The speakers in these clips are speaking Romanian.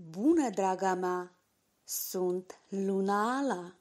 Bună, draga mea! Sunt Luna Ala!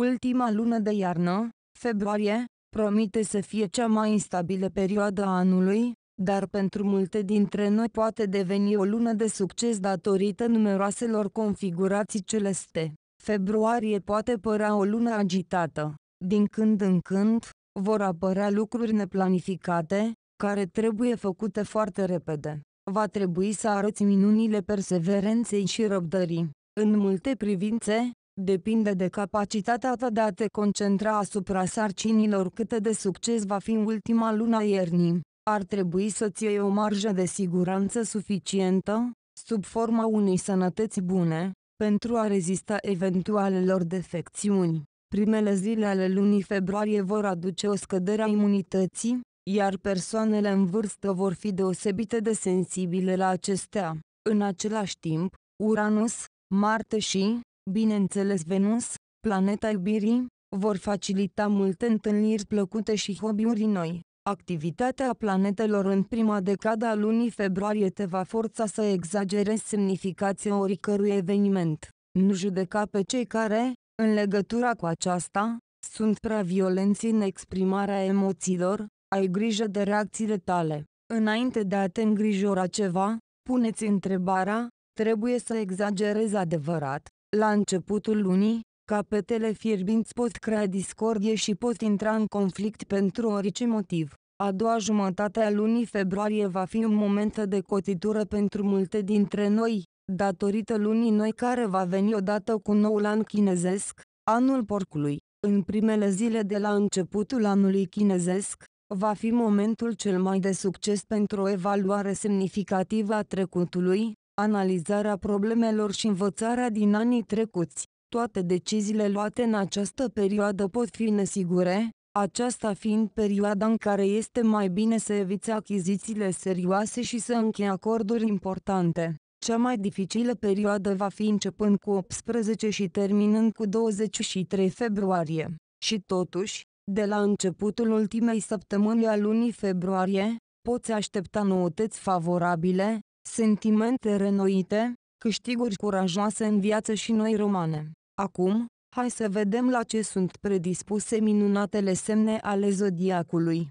Ultima lună de iarnă, februarie, promite să fie cea mai instabilă perioadă a anului, dar pentru multe dintre noi poate deveni o lună de succes datorită numeroaselor configurații celeste. Februarie poate părea o lună agitată. Din când în când, vor apărea lucruri neplanificate, care trebuie făcute foarte repede. Va trebui să arăți minunile perseverenței și răbdării. În multe privințe, depinde de capacitatea ta de a te concentra asupra sarcinilor cât de succes va fi în ultima luna iernii. Ar trebui să-ți iei o marjă de siguranță suficientă, sub forma unei sănătăți bune, pentru a rezista eventualelor defecțiuni. Primele zile ale lunii februarie vor aduce o scădere a imunității, iar persoanele în vârstă vor fi deosebite de sensibile la acestea. În același timp, Uranus, Marte și, bineînțeles Venus, planeta iubirii, vor facilita multe întâlniri plăcute și hobby-uri noi. Activitatea planetelor în prima decadă a lunii februarie te va forța să exagerezi semnificația oricărui eveniment. Nu judeca pe cei care, în legătura cu aceasta, sunt prea violenți în exprimarea emoțiilor, ai grijă de reacțiile tale. Înainte de a te îngrijora ceva, puneți întrebarea, trebuie să exagerezi adevărat. La începutul lunii, capetele fierbinți pot crea discordie și pot intra în conflict pentru orice motiv. A doua jumătate a lunii februarie va fi un moment de cotitură pentru multe dintre noi, datorită lunii noi care va veni odată cu noul an chinezesc, anul porcului. În primele zile de la începutul anului chinezesc, va fi momentul cel mai de succes pentru o evaluare semnificativă a trecutului, analizarea problemelor și învățarea din anii trecuți. Toate deciziile luate în această perioadă pot fi nesigure, aceasta fiind perioada în care este mai bine să eviți achizițiile serioase și să încheie acorduri importante. Cea mai dificilă perioadă va fi începând cu 18 și terminând cu 23 februarie. Și totuși, de la începutul ultimei săptămâni a lunii februarie, poți aștepta noutăți favorabile, sentimente renoite, câștiguri curajoase în viață și noi romane. Acum, hai să vedem la ce sunt predispuse minunatele semne ale zodiacului.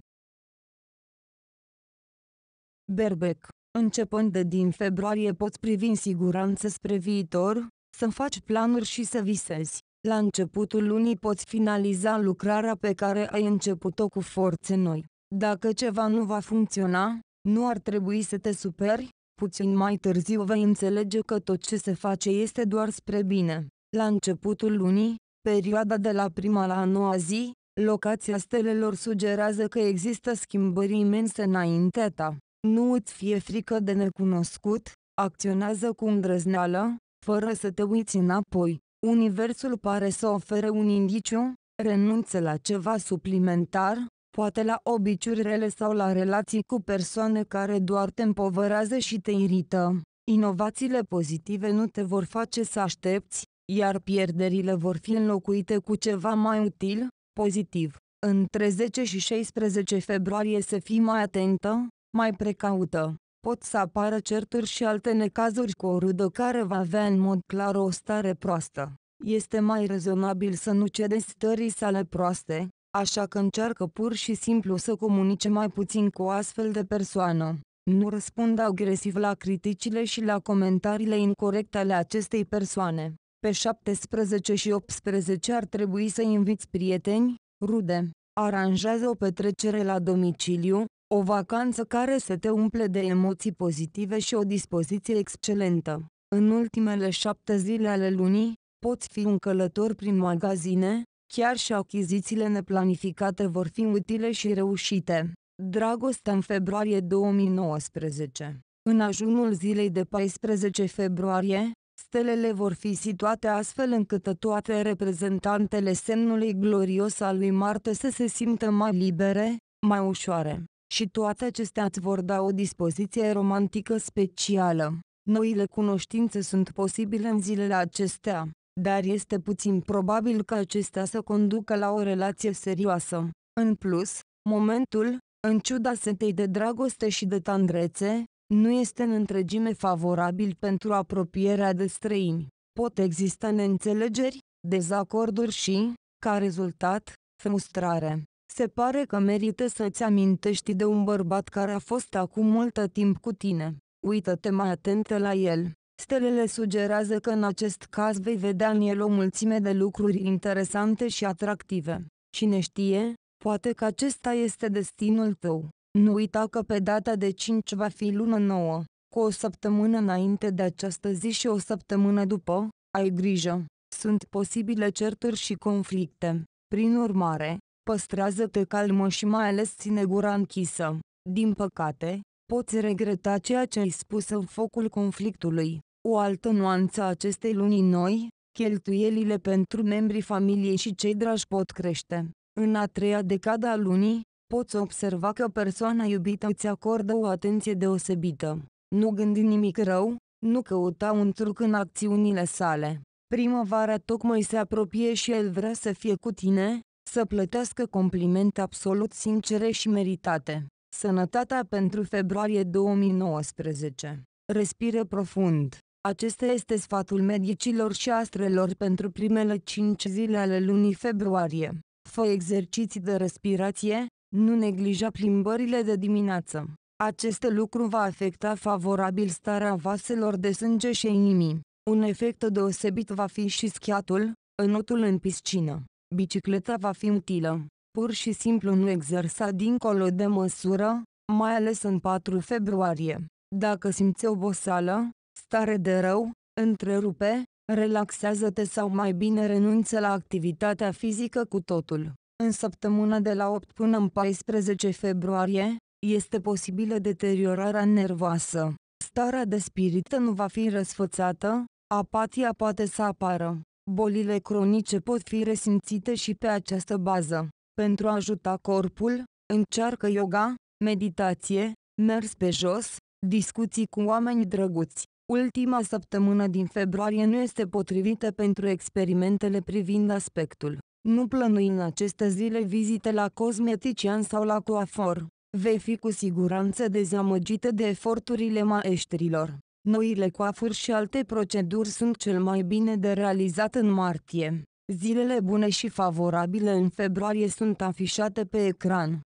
Berbec Începând de din februarie poți privi în siguranță spre viitor, să faci planuri și să visezi. La începutul lunii poți finaliza lucrarea pe care ai început-o cu forțe noi. Dacă ceva nu va funcționa, nu ar trebui să te superi, puțin mai târziu vei înțelege că tot ce se face este doar spre bine. La începutul lunii, perioada de la prima la a noua zi, locația stelelor sugerează că există schimbări imense înaintea ta. Nu îți fie frică de necunoscut, acționează cu îndrăzneală, fără să te uiți înapoi. Universul pare să ofere un indiciu, renunță la ceva suplimentar, poate la obiciuri rele sau la relații cu persoane care doar te împovărează și te irită. Inovațiile pozitive nu te vor face să aștepți, iar pierderile vor fi înlocuite cu ceva mai util, pozitiv. Între 10 și 16 februarie să fii mai atentă, mai precaută pot să apară certuri și alte necazuri cu o rudă care va avea în mod clar o stare proastă. Este mai rezonabil să nu cedezi stării sale proaste, așa că încearcă pur și simplu să comunice mai puțin cu o astfel de persoană. Nu răspund agresiv la criticile și la comentariile incorrecte ale acestei persoane. Pe 17 și 18 ar trebui să inviți prieteni, rude. Aranjează o petrecere la domiciliu, o vacanță care să te umple de emoții pozitive și o dispoziție excelentă. În ultimele șapte zile ale lunii, poți fi un călător prin magazine, chiar și achizițiile neplanificate vor fi utile și reușite. Dragostea în februarie 2019 În ajunul zilei de 14 februarie, stelele vor fi situate astfel încât toate reprezentantele semnului glorios al lui Marte să se simtă mai libere, mai ușoare și toate acestea îți vor da o dispoziție romantică specială. Noile cunoștințe sunt posibile în zilele acestea, dar este puțin probabil ca acestea să conducă la o relație serioasă. În plus, momentul, în ciuda setei de dragoste și de tandrețe, nu este în întregime favorabil pentru apropierea de străini. Pot exista neînțelegeri, dezacorduri și, ca rezultat, frustrare. Se pare că merită să-ți amintești de un bărbat care a fost acum multă timp cu tine. Uită-te mai atentă la el. Stelele sugerează că în acest caz vei vedea în el o mulțime de lucruri interesante și atractive. Cine știe, poate că acesta este destinul tău. Nu uita că pe data de 5 va fi lună nouă. Cu o săptămână înainte de această zi și o săptămână după, ai grijă. Sunt posibile certuri și conflicte. Prin urmare, Păstrează-te calmă și mai ales ține gura închisă. Din păcate, poți regreta ceea ce ai spus în focul conflictului. O altă nuanță a acestei luni noi, cheltuielile pentru membrii familiei și cei dragi pot crește. În a treia decadă a lunii, poți observa că persoana iubită îți acordă o atenție deosebită. Nu gândi nimic rău, nu căuta un truc în acțiunile sale. Primăvara tocmai se apropie și el vrea să fie cu tine, să plătească complimente absolut sincere și meritate. Sănătatea pentru februarie 2019. Respire profund. Acesta este sfatul medicilor și astrelor pentru primele 5 zile ale lunii februarie. Fă exerciții de respirație, nu neglija plimbările de dimineață. Acest lucru va afecta favorabil starea vaselor de sânge și inimii. Un efect deosebit va fi și schiatul, înotul în piscină bicicleta va fi utilă. Pur și simplu nu exersa dincolo de măsură, mai ales în 4 februarie. Dacă simți oboseală, stare de rău, întrerupe, relaxează-te sau mai bine renunță la activitatea fizică cu totul. În săptămâna de la 8 până în 14 februarie, este posibilă deteriorarea nervoasă. Starea de spirită nu va fi răsfățată, apatia poate să apară. Bolile cronice pot fi resimțite și pe această bază. Pentru a ajuta corpul, încearcă yoga, meditație, mers pe jos, discuții cu oameni drăguți. Ultima săptămână din februarie nu este potrivită pentru experimentele privind aspectul. Nu plănui în aceste zile vizite la cosmetician sau la coafor. Vei fi cu siguranță dezamăgită de eforturile maestrilor. Noile coafuri și alte proceduri sunt cel mai bine de realizat în martie. Zilele bune și favorabile în februarie sunt afișate pe ecran.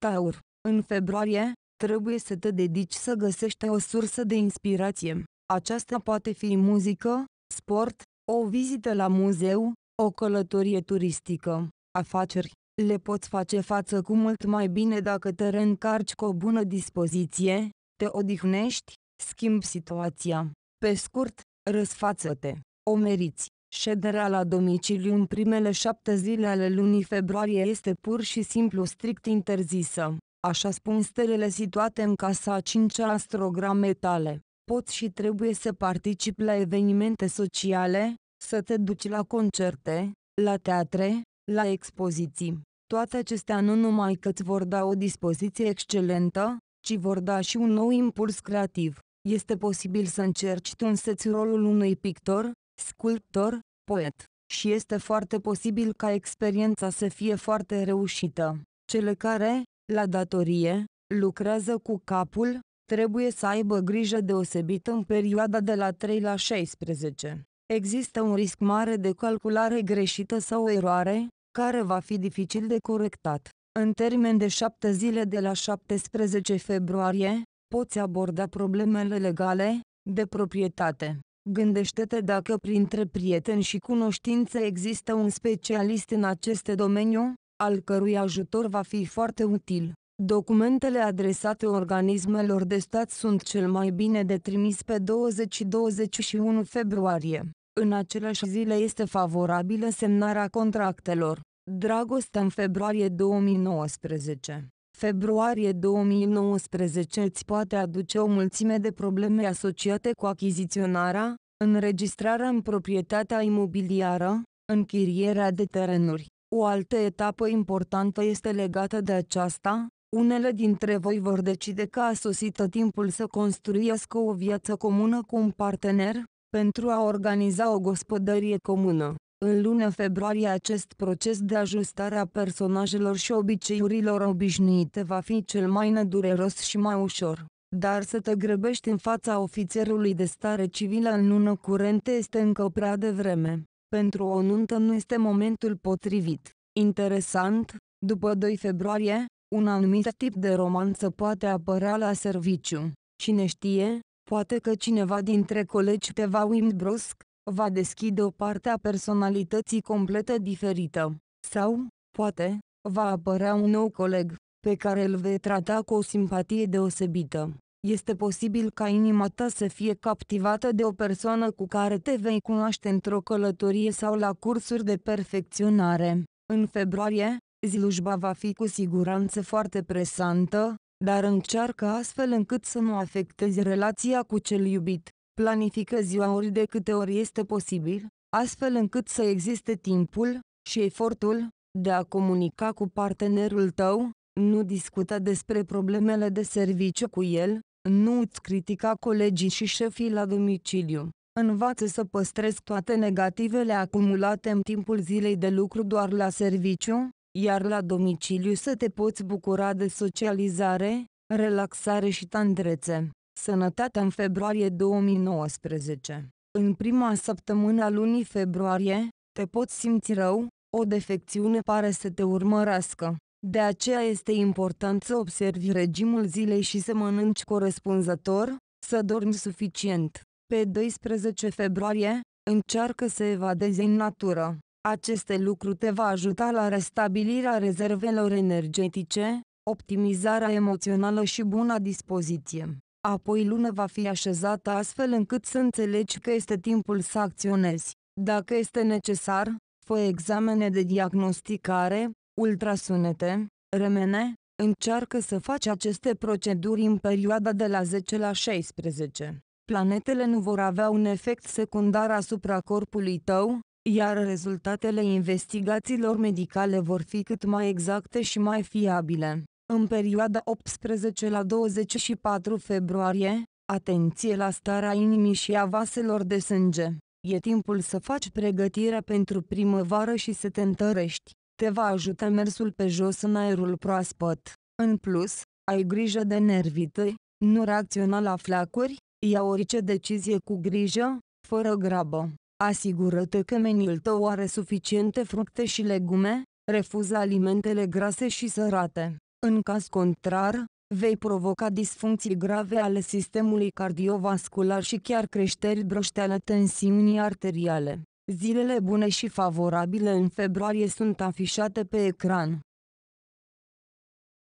Taur, în februarie, trebuie să te dedici să găsești o sursă de inspirație. Aceasta poate fi muzică, sport, o vizită la muzeu, o călătorie turistică, afaceri. Le poți face față cu mult mai bine dacă te reîncarci cu o bună dispoziție, te odihnești, schimb situația. Pe scurt, răsfață-te. Omeriți. Șederea la domiciliu în primele șapte zile ale lunii februarie este pur și simplu strict interzisă. Așa spun stelele situate în casa a 5 astrograme tale. Poți și trebuie să participi la evenimente sociale, să te duci la concerte, la teatre, la expoziții. Toate acestea nu numai că îți vor da o dispoziție excelentă, ci vor da și un nou impuls creativ. Este posibil să încerci tu înseți rolul unui pictor, sculptor, poet. Și este foarte posibil ca experiența să fie foarte reușită. Cele care, la datorie, lucrează cu capul, trebuie să aibă grijă deosebită în perioada de la 3 la 16. Există un risc mare de calculare greșită sau eroare, care va fi dificil de corectat. În termen de șapte zile de la 17 februarie, poți aborda problemele legale, de proprietate. Gândește-te dacă printre prieteni și cunoștințe există un specialist în acest domeniu, al cărui ajutor va fi foarte util. Documentele adresate organismelor de stat sunt cel mai bine de trimis pe 20 și 21 februarie. În aceleași zile este favorabilă semnarea contractelor. Dragoste în februarie 2019 Februarie 2019 îți poate aduce o mulțime de probleme asociate cu achiziționarea, înregistrarea în proprietatea imobiliară, închirierea de terenuri. O altă etapă importantă este legată de aceasta, unele dintre voi vor decide că a sosit timpul să construiască o viață comună cu un partener, pentru a organiza o gospodărie comună. În luna februarie acest proces de ajustare a personajelor și obiceiurilor obișnuite va fi cel mai nedureros și mai ușor. Dar să te grăbești în fața ofițerului de stare civilă în lună curente este încă prea devreme. Pentru o nuntă nu este momentul potrivit. Interesant, după 2 februarie, un anumit tip de romanță poate apărea la serviciu. Cine știe, poate că cineva dintre colegi te va uimi brusc, va deschide o parte a personalității completă diferită. Sau, poate, va apărea un nou coleg, pe care îl vei trata cu o simpatie deosebită. Este posibil ca inima ta să fie captivată de o persoană cu care te vei cunoaște într-o călătorie sau la cursuri de perfecționare. În februarie, zlujba va fi cu siguranță foarte presantă, dar încearcă astfel încât să nu afectezi relația cu cel iubit planifică ziua ori de câte ori este posibil, astfel încât să existe timpul și efortul de a comunica cu partenerul tău, nu discuta despre problemele de serviciu cu el, nu îți critica colegii și șefii la domiciliu. Învață să păstrezi toate negativele acumulate în timpul zilei de lucru doar la serviciu, iar la domiciliu să te poți bucura de socializare, relaxare și tandrețe. Sănătatea în februarie 2019 În prima săptămână a lunii februarie, te poți simți rău, o defecțiune pare să te urmărească. De aceea este important să observi regimul zilei și să mănânci corespunzător, să dormi suficient. Pe 12 februarie, încearcă să evadezi în natură. Aceste lucruri te va ajuta la restabilirea rezervelor energetice, optimizarea emoțională și buna dispoziție apoi lună va fi așezată astfel încât să înțelegi că este timpul să acționezi. Dacă este necesar, fă examene de diagnosticare, ultrasunete, remene, încearcă să faci aceste proceduri în perioada de la 10 la 16. Planetele nu vor avea un efect secundar asupra corpului tău, iar rezultatele investigațiilor medicale vor fi cât mai exacte și mai fiabile. În perioada 18 la 24 februarie, atenție la starea inimii și a vaselor de sânge. E timpul să faci pregătirea pentru primăvară și să te întărești. Te va ajuta mersul pe jos în aerul proaspăt. În plus, ai grijă de nervite, nu reacționa la flacuri, ia orice decizie cu grijă, fără grabă. Asigură-te că meniul tău are suficiente fructe și legume, refuză alimentele grase și sărate. În caz contrar, vei provoca disfuncții grave ale sistemului cardiovascular și chiar creșteri ale tensiunii arteriale. Zilele bune și favorabile în februarie sunt afișate pe ecran.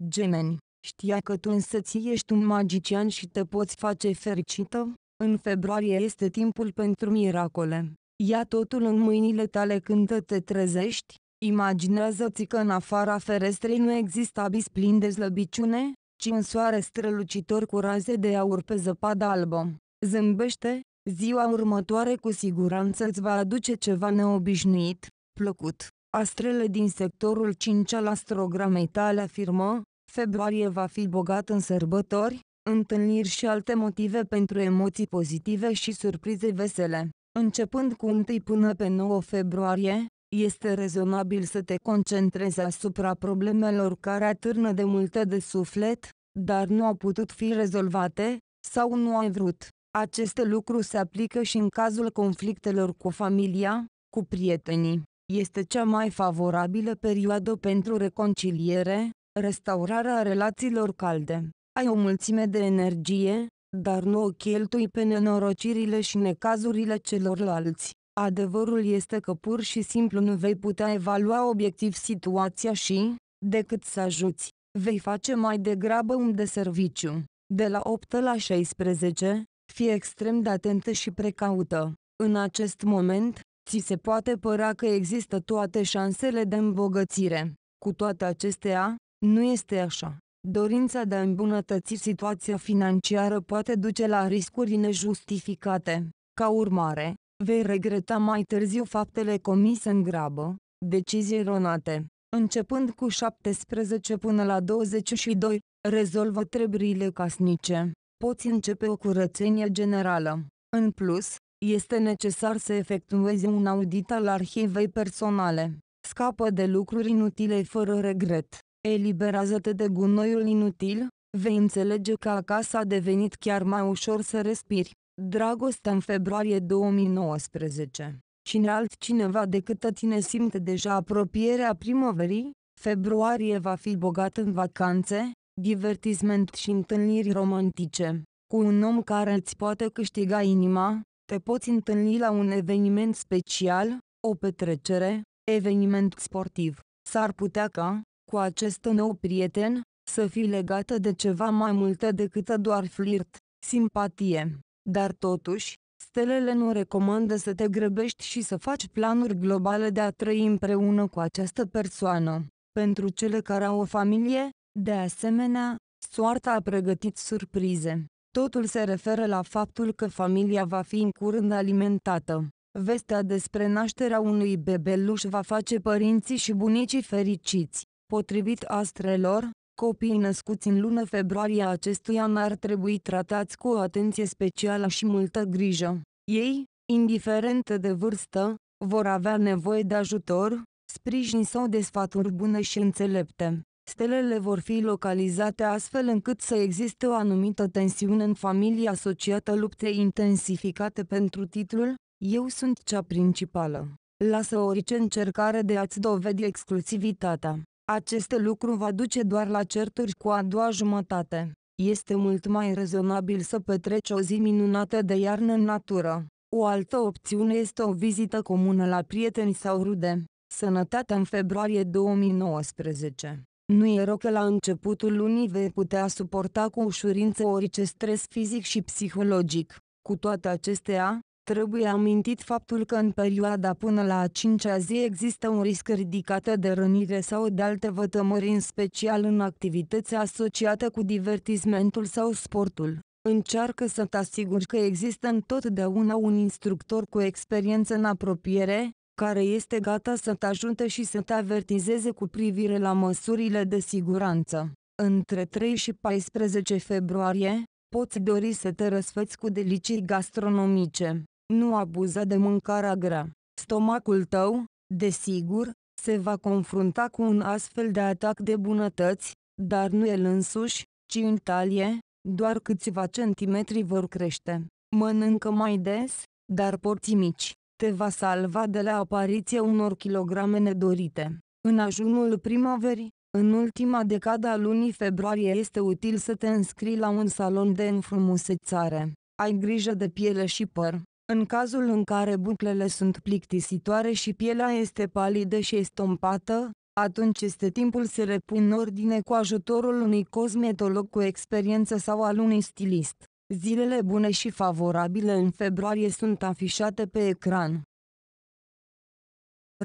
Gemeni, știa că tu ți ești un magician și te poți face fericită? În februarie este timpul pentru miracole. Ia totul în mâinile tale când te trezești, Imaginează-ți că în afara ferestrei nu există abis plin de slăbiciune, ci un soare strălucitor cu raze de aur pe zăpada albă. Zâmbește, ziua următoare cu siguranță îți va aduce ceva neobișnuit, plăcut. Astrele din sectorul 5 al astrogramei tale afirmă, februarie va fi bogat în sărbători, întâlniri și alte motive pentru emoții pozitive și surprize vesele. Începând cu 1 până pe 9 februarie, este rezonabil să te concentrezi asupra problemelor care atârnă de multe de suflet, dar nu au putut fi rezolvate, sau nu ai vrut. Aceste lucruri se aplică și în cazul conflictelor cu familia, cu prietenii. Este cea mai favorabilă perioadă pentru reconciliere, restaurarea relațiilor calde. Ai o mulțime de energie, dar nu o cheltui pe nenorocirile și necazurile celorlalți. Adevărul este că pur și simplu nu vei putea evalua obiectiv situația și, decât să ajuți, vei face mai degrabă un deserviciu. De la 8 la 16, fii extrem de atentă și precaută. În acest moment, ți se poate părea că există toate șansele de îmbogățire. Cu toate acestea, nu este așa. Dorința de a îmbunătăți situația financiară poate duce la riscuri nejustificate. Ca urmare, vei regreta mai târziu faptele comise în grabă, decizii eronate. Începând cu 17 până la 22, rezolvă treburile casnice. Poți începe o curățenie generală. În plus, este necesar să efectuezi un audit al arhivei personale. Scapă de lucruri inutile fără regret. Eliberează-te de gunoiul inutil, vei înțelege că acasă a devenit chiar mai ușor să respiri. Dragostea în februarie 2019. Cine altcineva decât tine simte deja apropierea primăverii? Februarie va fi bogat în vacanțe, divertisment și întâlniri romantice. Cu un om care îți poate câștiga inima, te poți întâlni la un eveniment special, o petrecere, eveniment sportiv. S-ar putea ca, cu acest nou prieten, să fii legată de ceva mai multă decât doar flirt, simpatie. Dar totuși, stelele nu recomandă să te grăbești și să faci planuri globale de a trăi împreună cu această persoană. Pentru cele care au o familie, de asemenea, soarta a pregătit surprize. Totul se referă la faptul că familia va fi în curând alimentată. Vestea despre nașterea unui bebeluș va face părinții și bunicii fericiți. Potrivit astrelor, copiii născuți în luna februarie a acestui an ar trebui tratați cu o atenție specială și multă grijă. Ei, indiferent de vârstă, vor avea nevoie de ajutor, sprijin sau de sfaturi bune și înțelepte. Stelele vor fi localizate astfel încât să existe o anumită tensiune în familie asociată luptei intensificate pentru titlul Eu sunt cea principală. Lasă orice încercare de a-ți dovedi exclusivitatea. Acest lucru va duce doar la certuri cu a doua jumătate. Este mult mai rezonabil să petreci o zi minunată de iarnă în natură. O altă opțiune este o vizită comună la prieteni sau rude. Sănătatea în februarie 2019. Nu e rău că la începutul lunii vei putea suporta cu ușurință orice stres fizic și psihologic. Cu toate acestea, Trebuie amintit faptul că în perioada până la a cincea zi există un risc ridicat de rănire sau de alte vătămări în special în activități asociate cu divertismentul sau sportul. Încearcă să te asiguri că există întotdeauna un instructor cu experiență în apropiere, care este gata să te ajute și să te avertizeze cu privire la măsurile de siguranță. Între 3 și 14 februarie, poți dori să te răsfăți cu delicii gastronomice. Nu abuza de mâncarea grea. Stomacul tău, desigur, se va confrunta cu un astfel de atac de bunătăți, dar nu el însuși, ci în talie, doar câțiva centimetri vor crește. Mănâncă mai des, dar porții mici. Te va salva de la apariția unor kilograme nedorite. În ajunul primăverii, în ultima decadă a lunii februarie este util să te înscrii la un salon de înfrumusețare. Ai grijă de piele și păr. În cazul în care buclele sunt plictisitoare și pielea este palidă și estompată, atunci este timpul să repui în ordine cu ajutorul unui cosmetolog cu experiență sau al unui stilist. Zilele bune și favorabile în februarie sunt afișate pe ecran.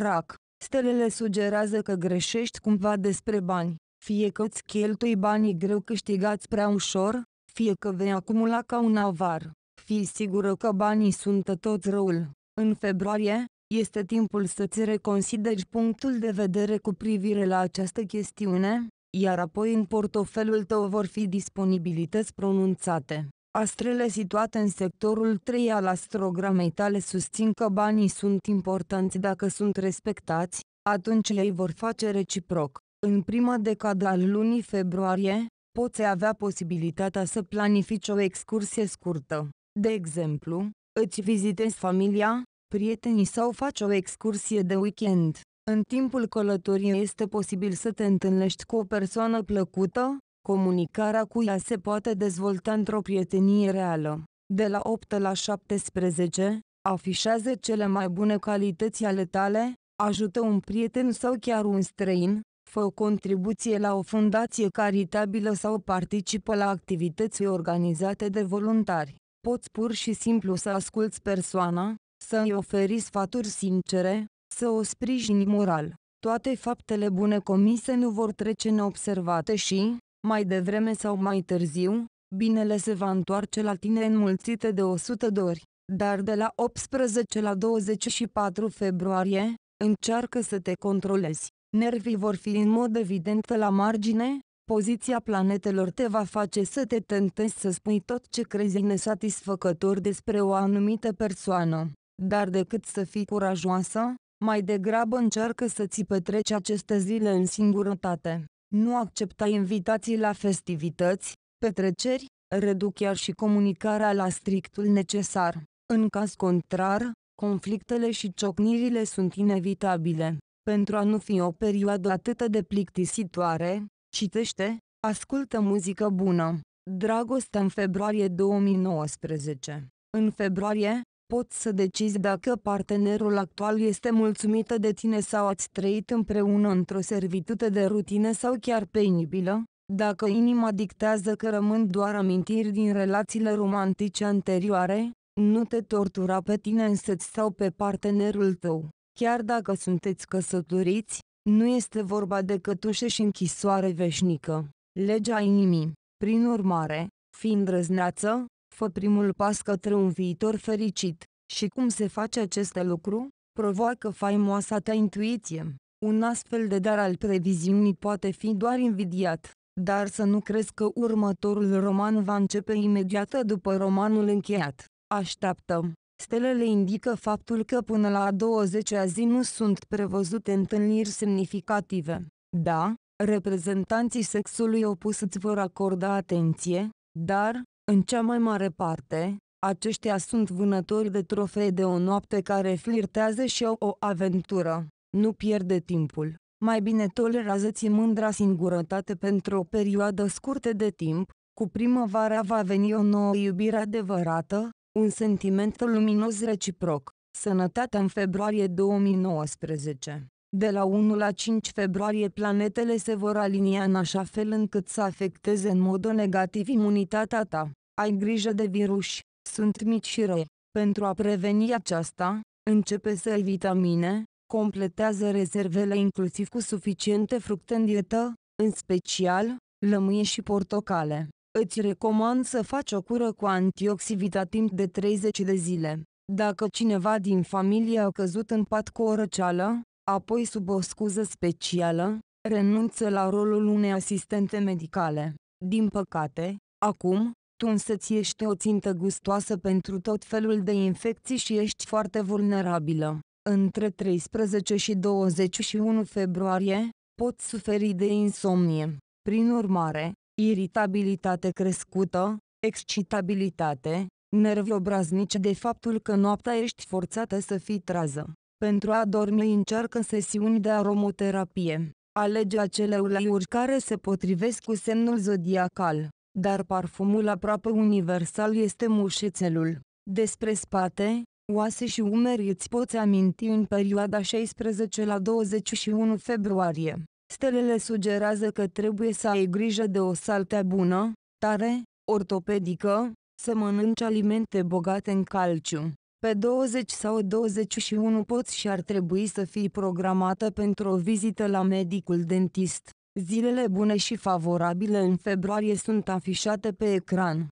RAC Stelele sugerează că greșești cumva despre bani, fie că îți cheltui banii greu câștigați prea ușor, fie că vei acumula ca un avar fi sigură că banii sunt tot răul. În februarie, este timpul să-ți reconsideri punctul de vedere cu privire la această chestiune, iar apoi în portofelul tău vor fi disponibilități pronunțate. Astrele situate în sectorul 3 al astrogramei tale susțin că banii sunt importanți dacă sunt respectați, atunci ei vor face reciproc. În prima decadă al lunii februarie, poți avea posibilitatea să planifici o excursie scurtă. De exemplu, îți vizitezi familia, prietenii sau faci o excursie de weekend. În timpul călătoriei este posibil să te întâlnești cu o persoană plăcută, comunicarea cu ea se poate dezvolta într-o prietenie reală. De la 8 la 17, afișează cele mai bune calități ale tale, ajută un prieten sau chiar un străin, fă o contribuție la o fundație caritabilă sau participă la activități organizate de voluntari poți pur și simplu să asculți persoana, să-i oferi sfaturi sincere, să o sprijini moral. Toate faptele bune comise nu vor trece neobservate și, mai devreme sau mai târziu, binele se va întoarce la tine înmulțite de 100 de ori. Dar de la 18 la 24 februarie, încearcă să te controlezi. Nervii vor fi în mod evident la margine, Poziția planetelor te va face să te tentezi să spui tot ce crezi nesatisfăcător despre o anumită persoană. Dar decât să fii curajoasă, mai degrabă încearcă să ți petreci aceste zile în singurătate. Nu accepta invitații la festivități, petreceri, reduc chiar și comunicarea la strictul necesar. În caz contrar, conflictele și ciocnirile sunt inevitabile. Pentru a nu fi o perioadă atât de plictisitoare, Citește, ascultă muzică bună. Dragoste în februarie 2019. În februarie, poți să decizi dacă partenerul actual este mulțumită de tine sau ați trăit împreună într-o servitute de rutine sau chiar penibilă, dacă inima dictează că rămân doar amintiri din relațiile romantice anterioare, nu te tortura pe tine însăți sau pe partenerul tău. Chiar dacă sunteți căsătoriți, nu este vorba de cătușe și închisoare veșnică. Legea inimii, prin urmare, fiind răzneață, fă primul pas către un viitor fericit. Și cum se face acest lucru? Provoacă faimoasa ta intuiție. Un astfel de dar al previziunii poate fi doar invidiat. Dar să nu crezi că următorul roman va începe imediat după romanul încheiat. Așteaptă! Stelele indică faptul că până la a 20-a zi nu sunt prevăzute întâlniri semnificative. Da, reprezentanții sexului opus îți vor acorda atenție, dar, în cea mai mare parte, aceștia sunt vânători de trofee de o noapte care flirtează și au o aventură. Nu pierde timpul. Mai bine tolerează-ți mândra singurătate pentru o perioadă scurtă de timp, cu primăvara va veni o nouă iubire adevărată, un sentiment luminos reciproc. Sănătatea în februarie 2019. De la 1 la 5 februarie planetele se vor alinia în așa fel încât să afecteze în mod negativ imunitatea ta. Ai grijă de virus, sunt mici și răi. Pentru a preveni aceasta, începe să ai vitamine, completează rezervele inclusiv cu suficiente fructe în dietă, în special, lămâie și portocale. Îți recomand să faci o cură cu antioxivita timp de 30 de zile. Dacă cineva din familie a căzut în pat cu o răceală, apoi sub o scuză specială, renunță la rolul unei asistente medicale. Din păcate, acum, tu însă ți ești o țintă gustoasă pentru tot felul de infecții și ești foarte vulnerabilă. Între 13 și 21 februarie, poți suferi de insomnie. Prin urmare, iritabilitate crescută, excitabilitate, nervi obraznici de faptul că noaptea ești forțată să fii trează. Pentru a dormi încearcă sesiuni de aromoterapie. Alege acele uleiuri care se potrivesc cu semnul zodiacal, dar parfumul aproape universal este mușețelul. Despre spate, oase și umeri îți poți aminti în perioada 16 la 21 februarie. Stelele sugerează că trebuie să ai grijă de o saltea bună, tare, ortopedică, să mănânci alimente bogate în calciu. Pe 20 sau 21 poți și ar trebui să fii programată pentru o vizită la medicul dentist. Zilele bune și favorabile în februarie sunt afișate pe ecran.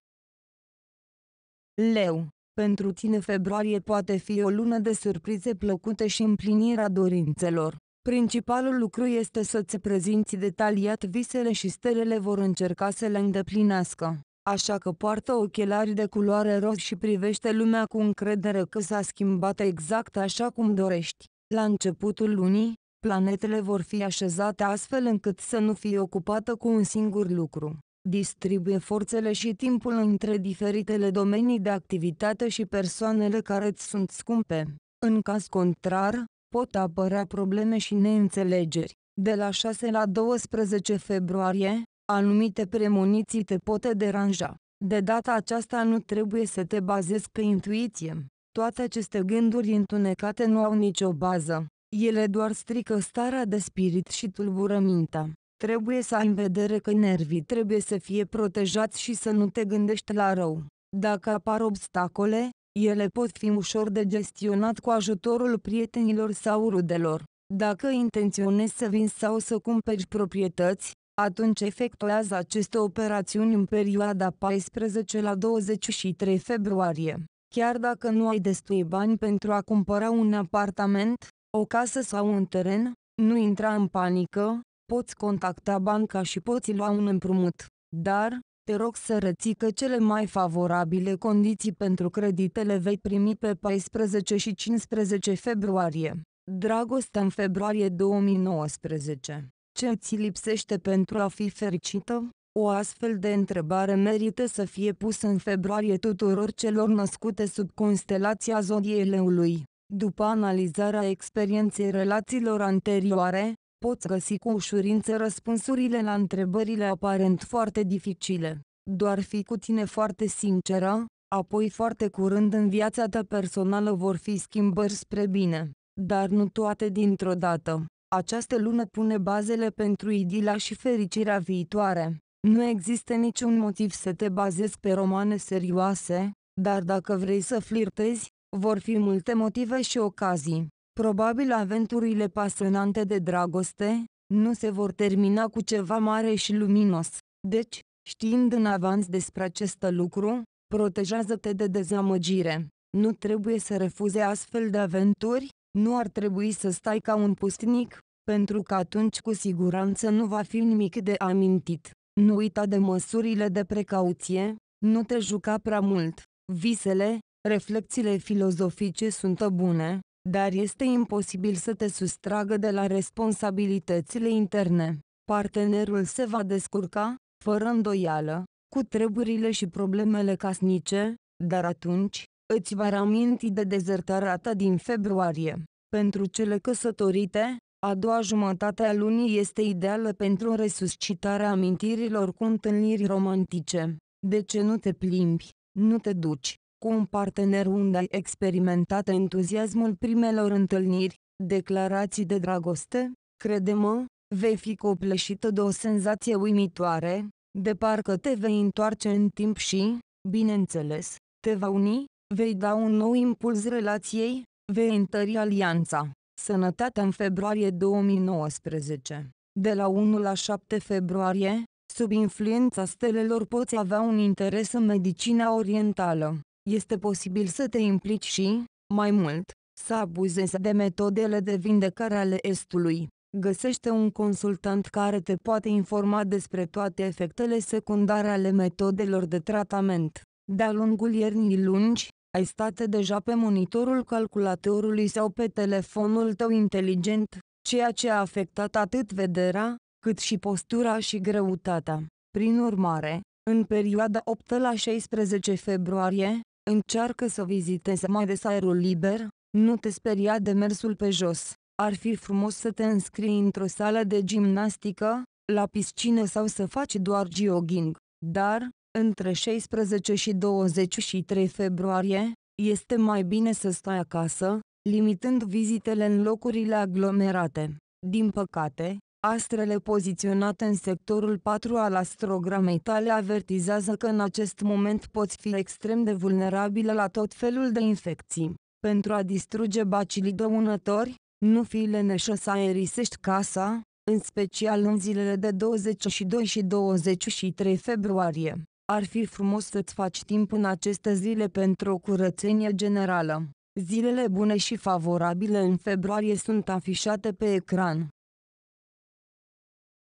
Leu, pentru tine februarie poate fi o lună de surprize plăcute și împlinirea dorințelor. Principalul lucru este să-ți prezinți detaliat visele și stelele vor încerca să le îndeplinească. Așa că poartă ochelari de culoare roz și privește lumea cu încredere că s-a schimbat exact așa cum dorești. La începutul lunii, planetele vor fi așezate astfel încât să nu fie ocupată cu un singur lucru. Distribuie forțele și timpul între diferitele domenii de activitate și persoanele care îți sunt scumpe. În caz contrar, pot apărea probleme și neînțelegeri. De la 6 la 12 februarie, anumite premoniții te pot deranja. De data aceasta nu trebuie să te bazezi pe intuiție. Toate aceste gânduri întunecate nu au nicio bază. Ele doar strică starea de spirit și tulbură mintea. Trebuie să ai în vedere că nervii trebuie să fie protejați și să nu te gândești la rău. Dacă apar obstacole, ele pot fi ușor de gestionat cu ajutorul prietenilor sau rudelor. Dacă intenționezi să vinzi sau să cumperi proprietăți, atunci efectuează aceste operațiuni în perioada 14 la 23 februarie. Chiar dacă nu ai destui bani pentru a cumpăra un apartament, o casă sau un teren, nu intra în panică, poți contacta banca și poți lua un împrumut. Dar, te rog să reții că cele mai favorabile condiții pentru creditele vei primi pe 14 și 15 februarie. Dragoste în februarie 2019. Ce ți lipsește pentru a fi fericită? O astfel de întrebare merită să fie pusă în februarie tuturor celor născute sub constelația zodiei leului. După analizarea experienței relațiilor anterioare, poți găsi cu ușurință răspunsurile la întrebările aparent foarte dificile. Doar fi cu tine foarte sinceră, apoi foarte curând în viața ta personală vor fi schimbări spre bine, dar nu toate dintr-o dată. Această lună pune bazele pentru idila și fericirea viitoare. Nu există niciun motiv să te bazezi pe romane serioase, dar dacă vrei să flirtezi, vor fi multe motive și ocazii. Probabil aventurile pasionante de dragoste nu se vor termina cu ceva mare și luminos. Deci, știind în avans despre acest lucru, protejează-te de dezamăgire. Nu trebuie să refuze astfel de aventuri, nu ar trebui să stai ca un pustnic, pentru că atunci cu siguranță nu va fi nimic de amintit. Nu uita de măsurile de precauție, nu te juca prea mult. Visele, reflexiile filozofice sunt bune, dar este imposibil să te sustragă de la responsabilitățile interne. Partenerul se va descurca, fără îndoială, cu treburile și problemele casnice, dar atunci, îți va raminti de dezertarea ta din februarie. Pentru cele căsătorite, a doua jumătate a lunii este ideală pentru resuscitarea amintirilor cu întâlniri romantice. De ce nu te plimbi? Nu te duci? cu un partener unde ai experimentat entuziasmul primelor întâlniri, declarații de dragoste, crede-mă, vei fi copleșită de o senzație uimitoare, de parcă te vei întoarce în timp și, bineînțeles, te va uni, vei da un nou impuls relației, vei întări alianța. Sănătatea în februarie 2019 De la 1 la 7 februarie, sub influența stelelor poți avea un interes în medicina orientală este posibil să te implici și, mai mult, să abuzezi de metodele de vindecare ale estului. Găsește un consultant care te poate informa despre toate efectele secundare ale metodelor de tratament. De-a lungul iernii lungi, ai stat deja pe monitorul calculatorului sau pe telefonul tău inteligent, ceea ce a afectat atât vederea, cât și postura și greutatea. Prin urmare, în perioada 8 la 16 februarie, Încearcă să vizitezi mai des aerul liber, nu te speria de mersul pe jos. Ar fi frumos să te înscrii într-o sală de gimnastică, la piscină sau să faci doar jogging, dar, între 16 și 23 februarie, este mai bine să stai acasă, limitând vizitele în locurile aglomerate. Din păcate, Astrele poziționate în sectorul 4 al astrogramei tale avertizează că în acest moment poți fi extrem de vulnerabilă la tot felul de infecții. Pentru a distruge bacilii dăunători, nu fi leneșă să aerisești casa, în special în zilele de 22 și 23 februarie. Ar fi frumos să-ți faci timp în aceste zile pentru o curățenie generală. Zilele bune și favorabile în februarie sunt afișate pe ecran.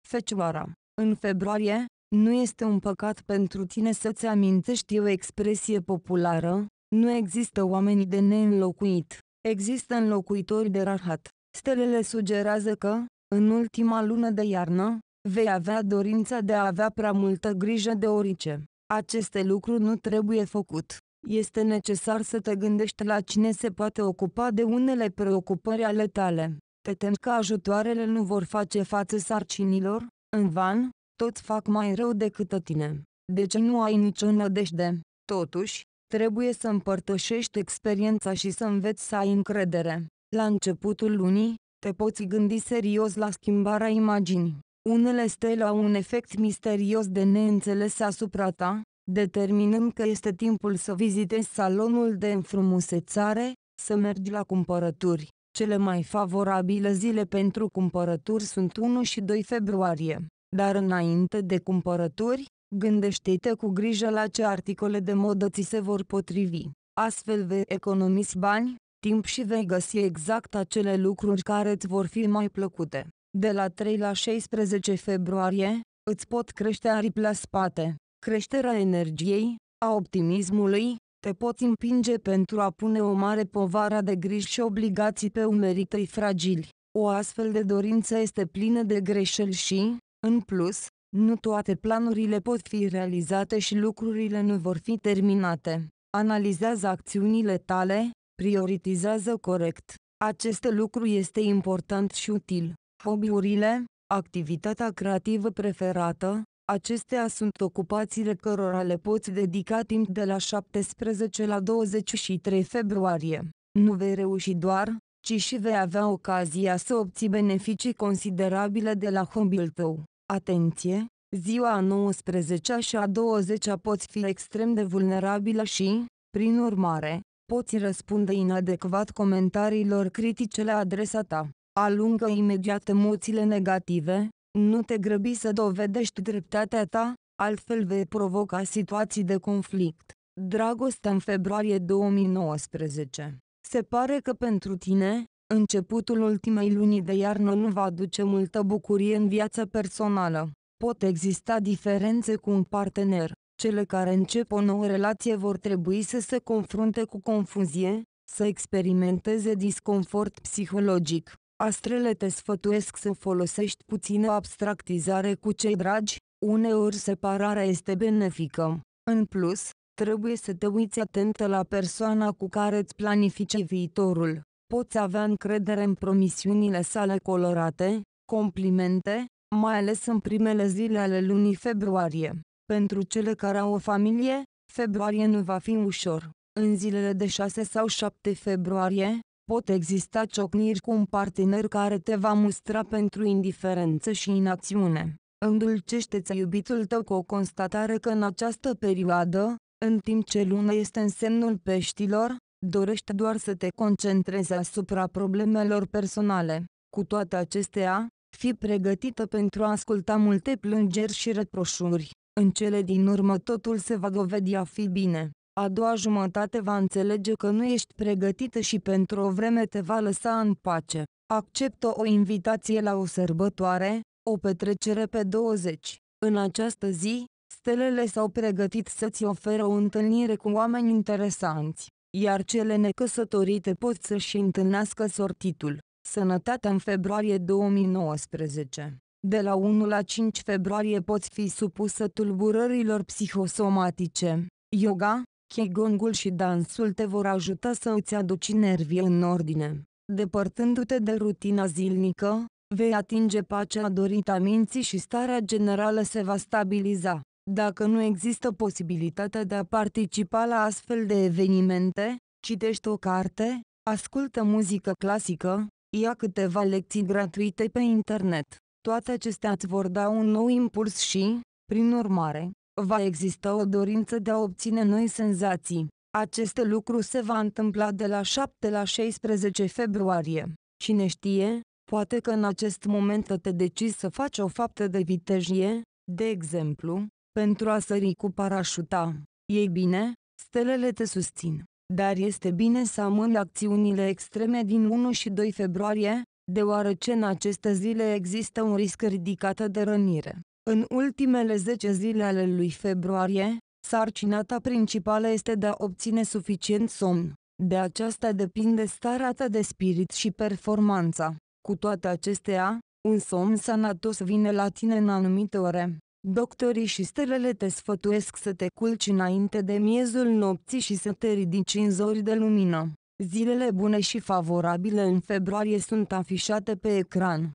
Fecioara, în februarie, nu este un păcat pentru tine să-ți amintești o expresie populară, nu există oameni de neînlocuit, există înlocuitori de rahat. Stelele sugerează că, în ultima lună de iarnă, vei avea dorința de a avea prea multă grijă de orice. Aceste lucruri nu trebuie făcut. Este necesar să te gândești la cine se poate ocupa de unele preocupări ale tale. Te tem că ajutoarele nu vor face față sarcinilor? În van, toți fac mai rău decât tine. De ce nu ai nicio nădejde. Totuși, trebuie să împărtășești experiența și să înveți să ai încredere. La începutul lunii, te poți gândi serios la schimbarea imaginii. Unele stele au un efect misterios de neînțeles asupra ta, determinând că este timpul să vizitezi salonul de înfrumusețare, să mergi la cumpărături, cele mai favorabile zile pentru cumpărături sunt 1 și 2 februarie, dar înainte de cumpărături, gândește-te cu grijă la ce articole de modă ți se vor potrivi. Astfel vei economisi bani, timp și vei găsi exact acele lucruri care îți vor fi mai plăcute. De la 3 la 16 februarie, îți pot crește aripi la spate, creșterea energiei, a optimismului, te poți împinge pentru a pune o mare povară de griji și obligații pe umerii tăi fragili. O astfel de dorință este plină de greșeli și, în plus, nu toate planurile pot fi realizate și lucrurile nu vor fi terminate. Analizează acțiunile tale, prioritizează corect. Acest lucru este important și util. Hobby-urile, activitatea creativă preferată, Acestea sunt ocupațiile cărora le poți dedica timp de la 17 la 23 februarie. Nu vei reuși doar, ci și vei avea ocazia să obții beneficii considerabile de la hobby-ul tău. Atenție! Ziua a 19-a și a 20-a poți fi extrem de vulnerabilă și, prin urmare, poți răspunde inadecvat comentariilor critice la adresa ta. Alungă imediat emoțiile negative, nu te grăbi să dovedești dreptatea ta, altfel vei provoca situații de conflict. Dragostea în februarie 2019. Se pare că pentru tine, începutul ultimei luni de iarnă nu va aduce multă bucurie în viața personală. Pot exista diferențe cu un partener. Cele care încep o nouă relație vor trebui să se confrunte cu confuzie, să experimenteze disconfort psihologic. Astrele te sfătuiesc să folosești puțină abstractizare cu cei dragi, uneori separarea este benefică. În plus, trebuie să te uiți atentă la persoana cu care îți planifici viitorul. Poți avea încredere în promisiunile sale colorate, complimente, mai ales în primele zile ale lunii februarie. Pentru cele care au o familie, februarie nu va fi ușor. În zilele de 6 sau 7 februarie, Pot exista ciocniri cu un partener care te va mustra pentru indiferență și inacțiune. Îndulcește-ți iubitul tău cu o constatare că în această perioadă, în timp ce luna este în semnul peștilor, dorește doar să te concentrezi asupra problemelor personale. Cu toate acestea, fi pregătită pentru a asculta multe plângeri și reproșuri. În cele din urmă totul se va dovedi a fi bine. A doua jumătate va înțelege că nu ești pregătită și pentru o vreme te va lăsa în pace. Acceptă o invitație la o sărbătoare, o petrecere pe 20. În această zi, stelele s-au pregătit să-ți oferă o întâlnire cu oameni interesanți, iar cele necăsătorite pot să-și întâlnească sortitul. Sănătatea în februarie 2019 de la 1 la 5 februarie poți fi supusă tulburărilor psihosomatice. Yoga, Qigongul și dansul te vor ajuta să îți aduci nervii în ordine. Depărtându-te de rutina zilnică, vei atinge pacea dorită a minții și starea generală se va stabiliza. Dacă nu există posibilitatea de a participa la astfel de evenimente, citești o carte, ascultă muzică clasică, ia câteva lecții gratuite pe internet. Toate acestea îți vor da un nou impuls și, prin urmare, va exista o dorință de a obține noi senzații. Acest lucru se va întâmpla de la 7 la 16 februarie. Cine știe, poate că în acest moment te decizi să faci o faptă de vitejie, de exemplu, pentru a sări cu parașuta. Ei bine, stelele te susțin. Dar este bine să amâni acțiunile extreme din 1 și 2 februarie, deoarece în aceste zile există un risc ridicat de rănire. În ultimele 10 zile ale lui februarie, sarcina ta principală este de a obține suficient somn. De aceasta depinde starea ta de spirit și performanța. Cu toate acestea, un somn sănătos vine la tine în anumite ore. Doctorii și stelele te sfătuiesc să te culci înainte de miezul nopții și să te ridici în zori de lumină. Zilele bune și favorabile în februarie sunt afișate pe ecran.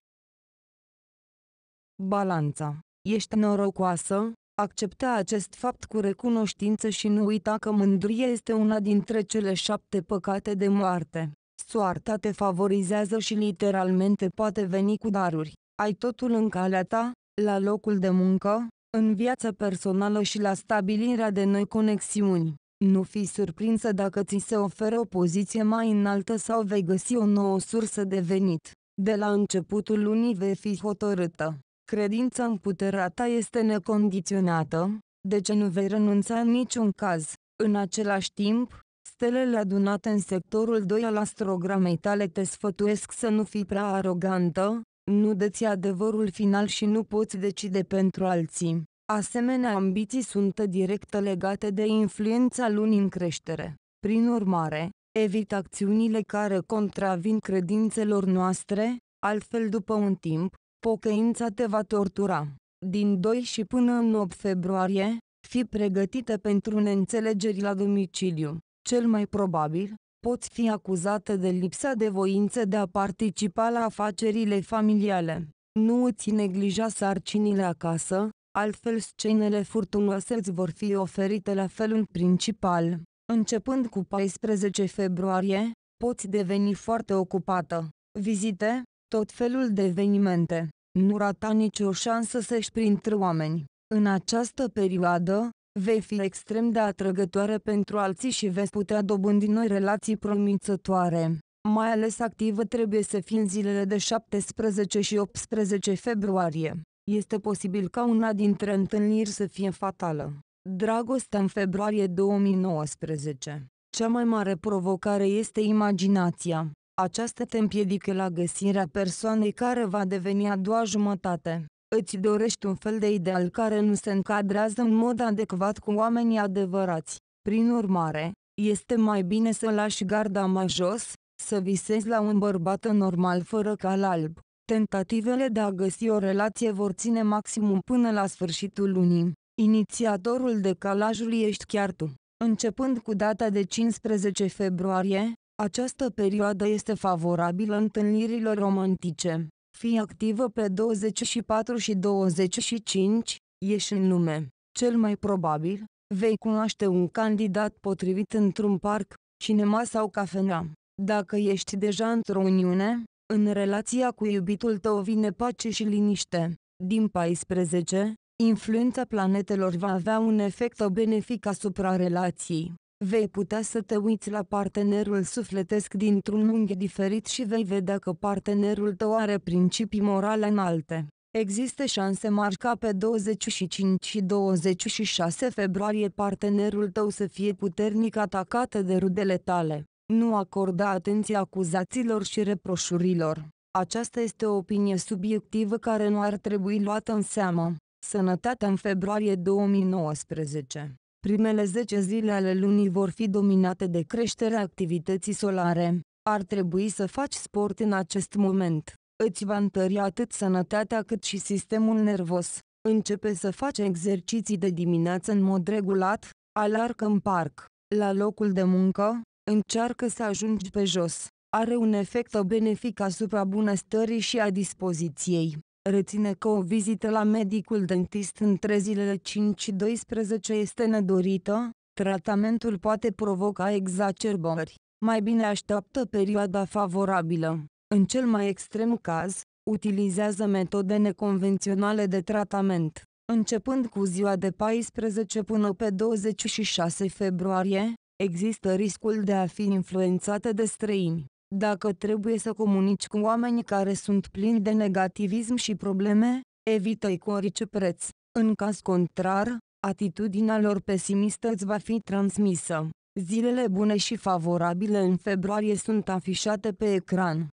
Balanța Ești norocoasă, Accepta acest fapt cu recunoștință și nu uita că mândrie este una dintre cele șapte păcate de moarte. Soarta te favorizează și literalmente poate veni cu daruri. Ai totul în calea ta, la locul de muncă, în viața personală și la stabilirea de noi conexiuni. Nu fi surprinsă dacă ți se oferă o poziție mai înaltă sau vei găsi o nouă sursă de venit. De la începutul lunii vei fi hotărâtă. Credința în puterea ta este necondiționată, de ce nu vei renunța în niciun caz. În același timp, stelele adunate în sectorul 2 al astrogramei tale te sfătuiesc să nu fii prea arogantă, nu dăți adevărul final și nu poți decide pentru alții. Asemenea ambiții sunt direct legate de influența lunii în creștere. Prin urmare, evit acțiunile care contravin credințelor noastre, altfel după un timp, Pocăința te va tortura. Din 2 și până în 8 februarie, fi pregătită pentru neînțelegeri la domiciliu. Cel mai probabil, poți fi acuzată de lipsa de voință de a participa la afacerile familiale. Nu îți neglija sarcinile acasă, altfel scenele furtunoase îți vor fi oferite la felul principal. Începând cu 14 februarie, poți deveni foarte ocupată. Vizite, tot felul de evenimente, nu rata nicio șansă să-și printre oameni. În această perioadă, vei fi extrem de atrăgătoare pentru alții și vei putea dobândi noi relații promițătoare. Mai ales activă trebuie să fii în zilele de 17 și 18 februarie. Este posibil ca una dintre întâlniri să fie fatală. Dragostea în februarie 2019. Cea mai mare provocare este imaginația aceasta te împiedică la găsirea persoanei care va deveni a doua jumătate. Îți dorești un fel de ideal care nu se încadrează în mod adecvat cu oamenii adevărați. Prin urmare, este mai bine să lași garda mai jos, să visezi la un bărbat normal fără cal alb. Tentativele de a găsi o relație vor ține maximum până la sfârșitul lunii. Inițiatorul decalajului ești chiar tu. Începând cu data de 15 februarie, această perioadă este favorabilă întâlnirilor romantice. Fii activă pe 24 și 25, ieși în lume. Cel mai probabil, vei cunoaște un candidat potrivit într-un parc, cinema sau cafenea. Dacă ești deja într-o uniune, în relația cu iubitul tău vine pace și liniște. Din 14, influența planetelor va avea un efect benefic asupra relației vei putea să te uiți la partenerul sufletesc dintr-un unghi diferit și vei vedea că partenerul tău are principii morale înalte. Există șanse mari ca pe 25 și 26 februarie partenerul tău să fie puternic atacat de rudele tale. Nu acorda atenție acuzațiilor și reproșurilor. Aceasta este o opinie subiectivă care nu ar trebui luată în seamă. Sănătatea în februarie 2019 Primele 10 zile ale lunii vor fi dominate de creșterea activității solare. Ar trebui să faci sport în acest moment. Îți va întări atât sănătatea cât și sistemul nervos. Începe să faci exerciții de dimineață în mod regulat, alarcă în parc, la locul de muncă, încearcă să ajungi pe jos. Are un efect benefic asupra bunăstării și a dispoziției reține că o vizită la medicul dentist între zilele 5 12 este nedorită, tratamentul poate provoca exacerbări. Mai bine așteaptă perioada favorabilă. În cel mai extrem caz, utilizează metode neconvenționale de tratament. Începând cu ziua de 14 până pe 26 februarie, există riscul de a fi influențată de străini. Dacă trebuie să comunici cu oamenii care sunt plini de negativism și probleme, evită-i cu orice preț. În caz contrar, atitudinea lor pesimistă îți va fi transmisă. Zilele bune și favorabile în februarie sunt afișate pe ecran.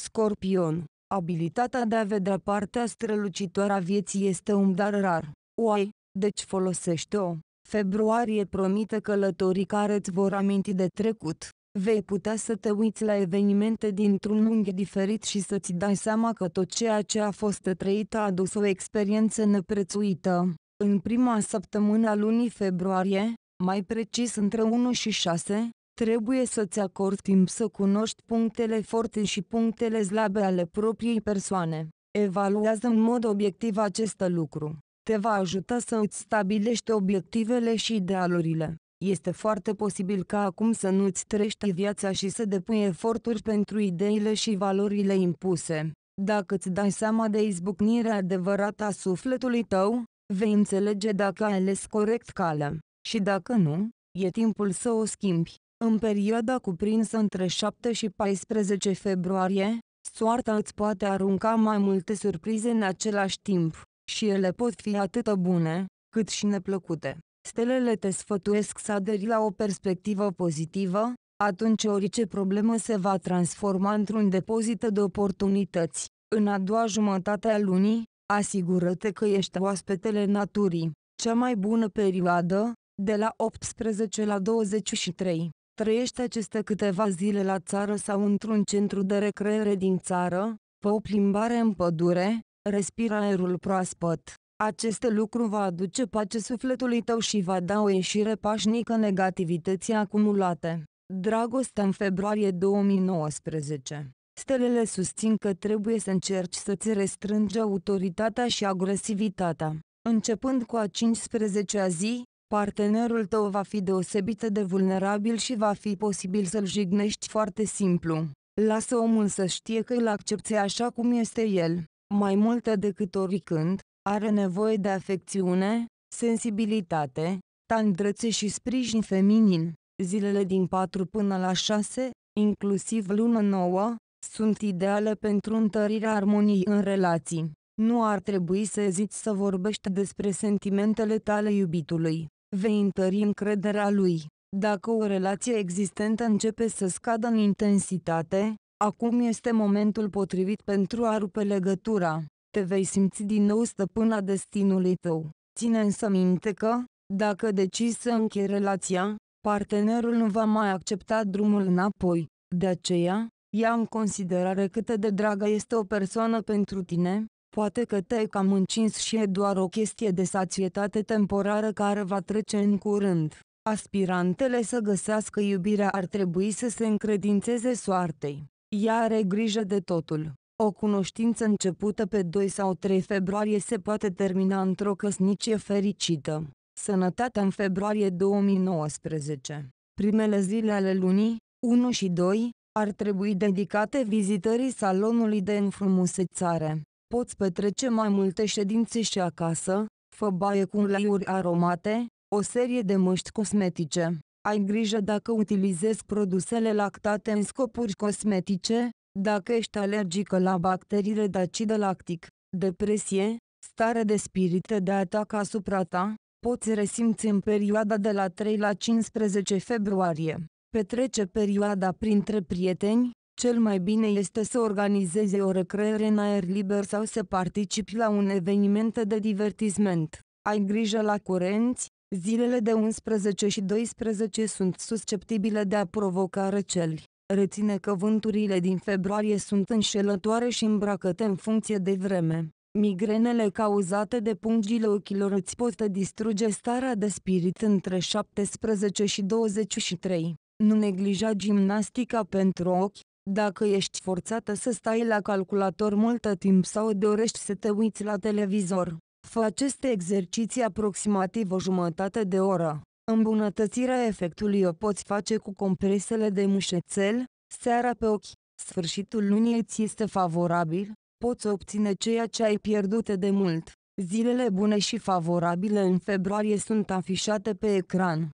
Scorpion Abilitatea de a vedea partea strălucitoare a vieții este un dar rar. Oai, deci folosește-o. Februarie promite călătorii care îți vor aminti de trecut vei putea să te uiți la evenimente dintr-un unghi diferit și să-ți dai seama că tot ceea ce a fost trăit a adus o experiență neprețuită. În prima săptămână a lunii februarie, mai precis între 1 și 6, trebuie să-ți acorzi timp să cunoști punctele forte și punctele slabe ale propriei persoane. Evaluează în mod obiectiv acest lucru. Te va ajuta să îți stabilești obiectivele și idealurile. Este foarte posibil ca acum să nu-ți trești viața și să depui eforturi pentru ideile și valorile impuse. Dacă îți dai seama de izbucnirea adevărată a sufletului tău, vei înțelege dacă ai ales corect calea. Și dacă nu, e timpul să o schimbi. În perioada cuprinsă între 7 și 14 februarie, soarta îți poate arunca mai multe surprize în același timp, și ele pot fi atât bune, cât și neplăcute stelele te sfătuiesc să aderi la o perspectivă pozitivă, atunci orice problemă se va transforma într-un depozit de oportunități. În a doua jumătate a lunii, asigură-te că ești oaspetele naturii. Cea mai bună perioadă, de la 18 la 23. Trăiește aceste câteva zile la țară sau într-un centru de recreere din țară, pe o plimbare în pădure, respira aerul proaspăt. Acest lucru va aduce pace sufletului tău și va da o ieșire pașnică negativității acumulate. Dragoste în februarie 2019 Stelele susțin că trebuie să încerci să-ți restrângi autoritatea și agresivitatea. Începând cu a 15-a zi, partenerul tău va fi deosebit de vulnerabil și va fi posibil să-l jignești foarte simplu. Lasă omul să știe că îl accepți așa cum este el, mai mult decât oricând, are nevoie de afecțiune, sensibilitate, tandrățe și sprijin feminin. Zilele din 4 până la 6, inclusiv luna nouă, sunt ideale pentru întărirea armoniei în relații. Nu ar trebui să eziți să vorbești despre sentimentele tale iubitului. Vei întări încrederea lui. Dacă o relație existentă începe să scadă în intensitate, acum este momentul potrivit pentru a rupe legătura te vei simți din nou stăpâna destinului tău. Ține însă minte că, dacă decizi să închei relația, partenerul nu va mai accepta drumul înapoi. De aceea, ia în considerare cât de dragă este o persoană pentru tine, poate că te-ai cam încins și e doar o chestie de sațietate temporară care va trece în curând. Aspirantele să găsească iubirea ar trebui să se încredințeze soartei. Ea are grijă de totul. O cunoștință începută pe 2 sau 3 februarie se poate termina într-o căsnicie fericită. Sănătatea în februarie 2019. Primele zile ale lunii, 1 și 2, ar trebui dedicate vizitării salonului de înfrumusețare. Poți petrece mai multe ședințe și acasă, fă baie cu uleiuri aromate, o serie de măști cosmetice. Ai grijă dacă utilizezi produsele lactate în scopuri cosmetice, dacă ești alergică la bacteriile de acid lactic, depresie, stare de spirit de atac asupra ta, poți resimți în perioada de la 3 la 15 februarie. Petrece perioada printre prieteni, cel mai bine este să organizezi o recreere în aer liber sau să participi la un eveniment de divertisment. Ai grijă la curenți, zilele de 11 și 12 sunt susceptibile de a provoca răceli. Reține că vânturile din februarie sunt înșelătoare și îmbracăte în funcție de vreme. Migrenele cauzate de pungile ochilor îți pot distruge starea de spirit între 17 și 23. Nu neglija gimnastica pentru ochi, dacă ești forțată să stai la calculator multă timp sau dorești să te uiți la televizor. Fă aceste exerciții aproximativ o jumătate de oră. Îmbunătățirea efectului o poți face cu compresele de mușețel, seara pe ochi. Sfârșitul lunii ți este favorabil, poți obține ceea ce ai pierdut de mult. Zilele bune și favorabile în februarie sunt afișate pe ecran.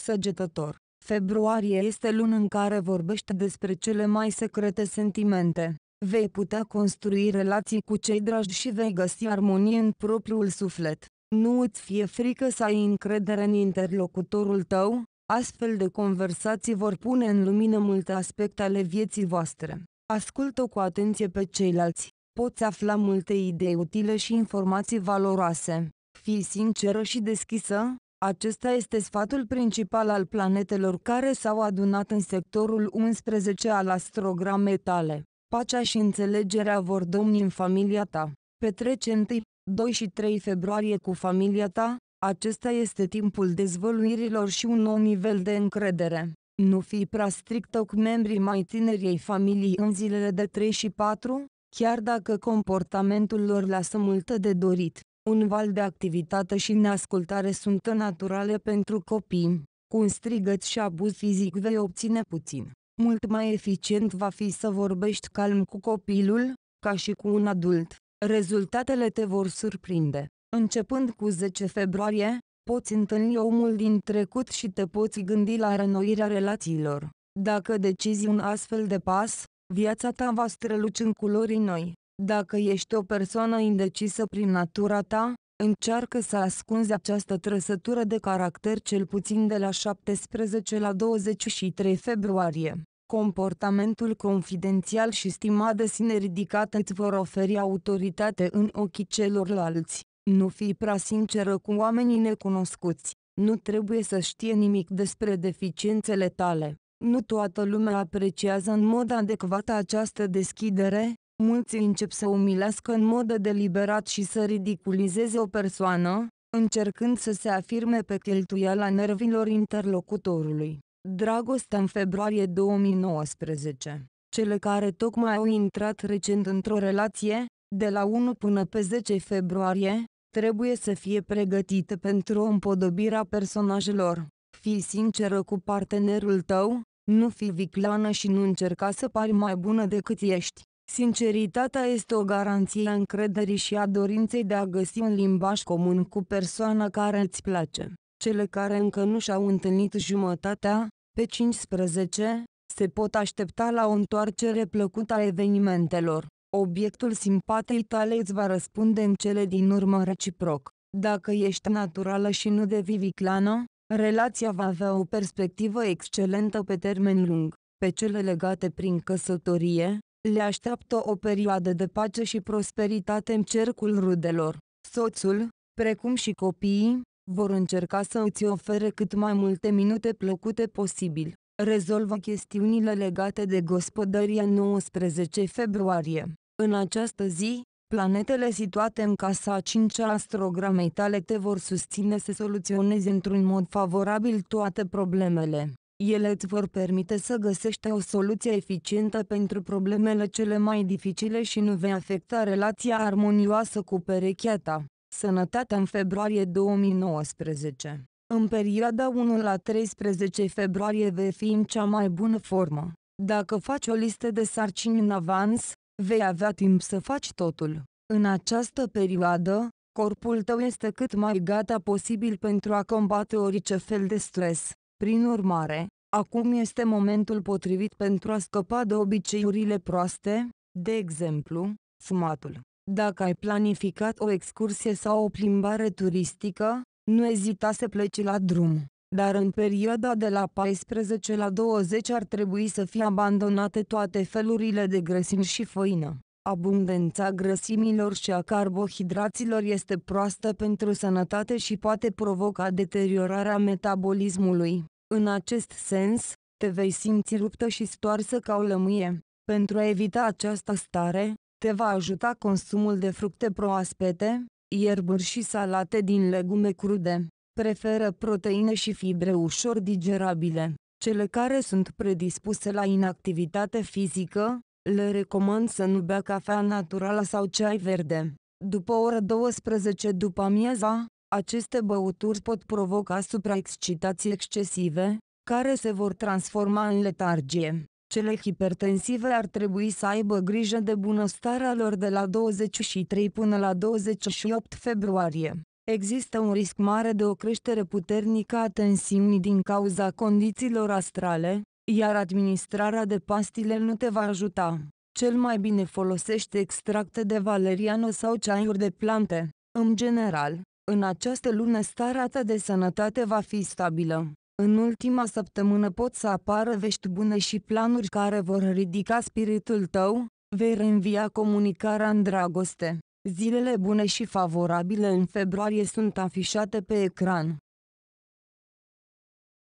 Săgetător Februarie este luni în care vorbește despre cele mai secrete sentimente. Vei putea construi relații cu cei dragi și vei găsi armonie în propriul suflet. Nu îți fie frică să ai încredere în interlocutorul tău, astfel de conversații vor pune în lumină multe aspecte ale vieții voastre. Ascultă cu atenție pe ceilalți, poți afla multe idei utile și informații valoroase. Fii sinceră și deschisă, acesta este sfatul principal al planetelor care s-au adunat în sectorul 11 al astrogramei tale. Pacea și înțelegerea vor domni în familia ta. Petrece întâi 2 și 3 februarie cu familia ta, acesta este timpul dezvăluirilor și un nou nivel de încredere. Nu fi prea strictă cu membrii mai tineri ai familiei în zilele de 3 și 4, chiar dacă comportamentul lor lasă multă de dorit. Un val de activitate și neascultare sunt naturale pentru copii. Cu un strigăt și abuz fizic vei obține puțin. Mult mai eficient va fi să vorbești calm cu copilul, ca și cu un adult. Rezultatele te vor surprinde. Începând cu 10 februarie, poți întâlni omul din trecut și te poți gândi la renoirea relațiilor. Dacă decizi un astfel de pas, viața ta va străluci în culori noi. Dacă ești o persoană indecisă prin natura ta, încearcă să ascunzi această trăsătură de caracter cel puțin de la 17 la 23 februarie. Comportamentul confidențial și stima de sine ridicată îți vor oferi autoritate în ochii celorlalți. Nu fi prea sinceră cu oamenii necunoscuți. Nu trebuie să știe nimic despre deficiențele tale. Nu toată lumea apreciază în mod adecvat această deschidere, mulți încep să umilească în mod deliberat și să ridiculizeze o persoană, încercând să se afirme pe cheltuiala nervilor interlocutorului. Dragostea în februarie 2019. Cele care tocmai au intrat recent într-o relație, de la 1 până pe 10 februarie, trebuie să fie pregătite pentru împodobirea personajelor. Fii sinceră cu partenerul tău, nu fi viclană și nu încerca să pari mai bună decât ești. Sinceritatea este o garanție a încrederii și a dorinței de a găsi un limbaj comun cu persoana care îți place. Cele care încă nu și-au întâlnit jumătatea, pe 15, se pot aștepta la o întoarcere plăcută a evenimentelor. Obiectul simpatei tale îți va răspunde în cele din urmă reciproc. Dacă ești naturală și nu devii viviclană, relația va avea o perspectivă excelentă pe termen lung. Pe cele legate prin căsătorie, le așteaptă o perioadă de pace și prosperitate în cercul rudelor. Soțul, precum și copiii, vor încerca să îți ofere cât mai multe minute plăcute posibil. Rezolvă chestiunile legate de gospodăria 19 februarie. În această zi, planetele situate în casa 5 a astrogramei tale te vor susține să soluționezi într-un mod favorabil toate problemele. Ele îți vor permite să găsești o soluție eficientă pentru problemele cele mai dificile și nu vei afecta relația armonioasă cu perechea ta. Sănătatea în februarie 2019 În perioada 1 la 13 februarie vei fi în cea mai bună formă. Dacă faci o listă de sarcini în avans, vei avea timp să faci totul. În această perioadă, corpul tău este cât mai gata posibil pentru a combate orice fel de stres. Prin urmare, acum este momentul potrivit pentru a scăpa de obiceiurile proaste, de exemplu, fumatul. Dacă ai planificat o excursie sau o plimbare turistică, nu ezita să pleci la drum, dar în perioada de la 14 la 20 ar trebui să fie abandonate toate felurile de grăsimi și făină. Abundența grăsimilor și a carbohidraților este proastă pentru sănătate și poate provoca deteriorarea metabolismului. În acest sens, te vei simți ruptă și stoarsă ca o lămâie. Pentru a evita această stare, te va ajuta consumul de fructe proaspete, ierburi și salate din legume crude. Preferă proteine și fibre ușor digerabile. Cele care sunt predispuse la inactivitate fizică, le recomand să nu bea cafea naturală sau ceai verde. După ora 12 după amiaza, aceste băuturi pot provoca supraexcitații excesive, care se vor transforma în letargie. Cele hipertensive ar trebui să aibă grijă de bunăstarea lor de la 23 până la 28 februarie. Există un risc mare de o creștere puternică a tensiunii din cauza condițiilor astrale, iar administrarea de pastile nu te va ajuta. Cel mai bine folosește extracte de valeriană sau ceaiuri de plante. În general, în această lună starea ta de sănătate va fi stabilă. În ultima săptămână pot să apară vești bune și planuri care vor ridica spiritul tău, vei reînvia comunicarea în dragoste. Zilele bune și favorabile în februarie sunt afișate pe ecran.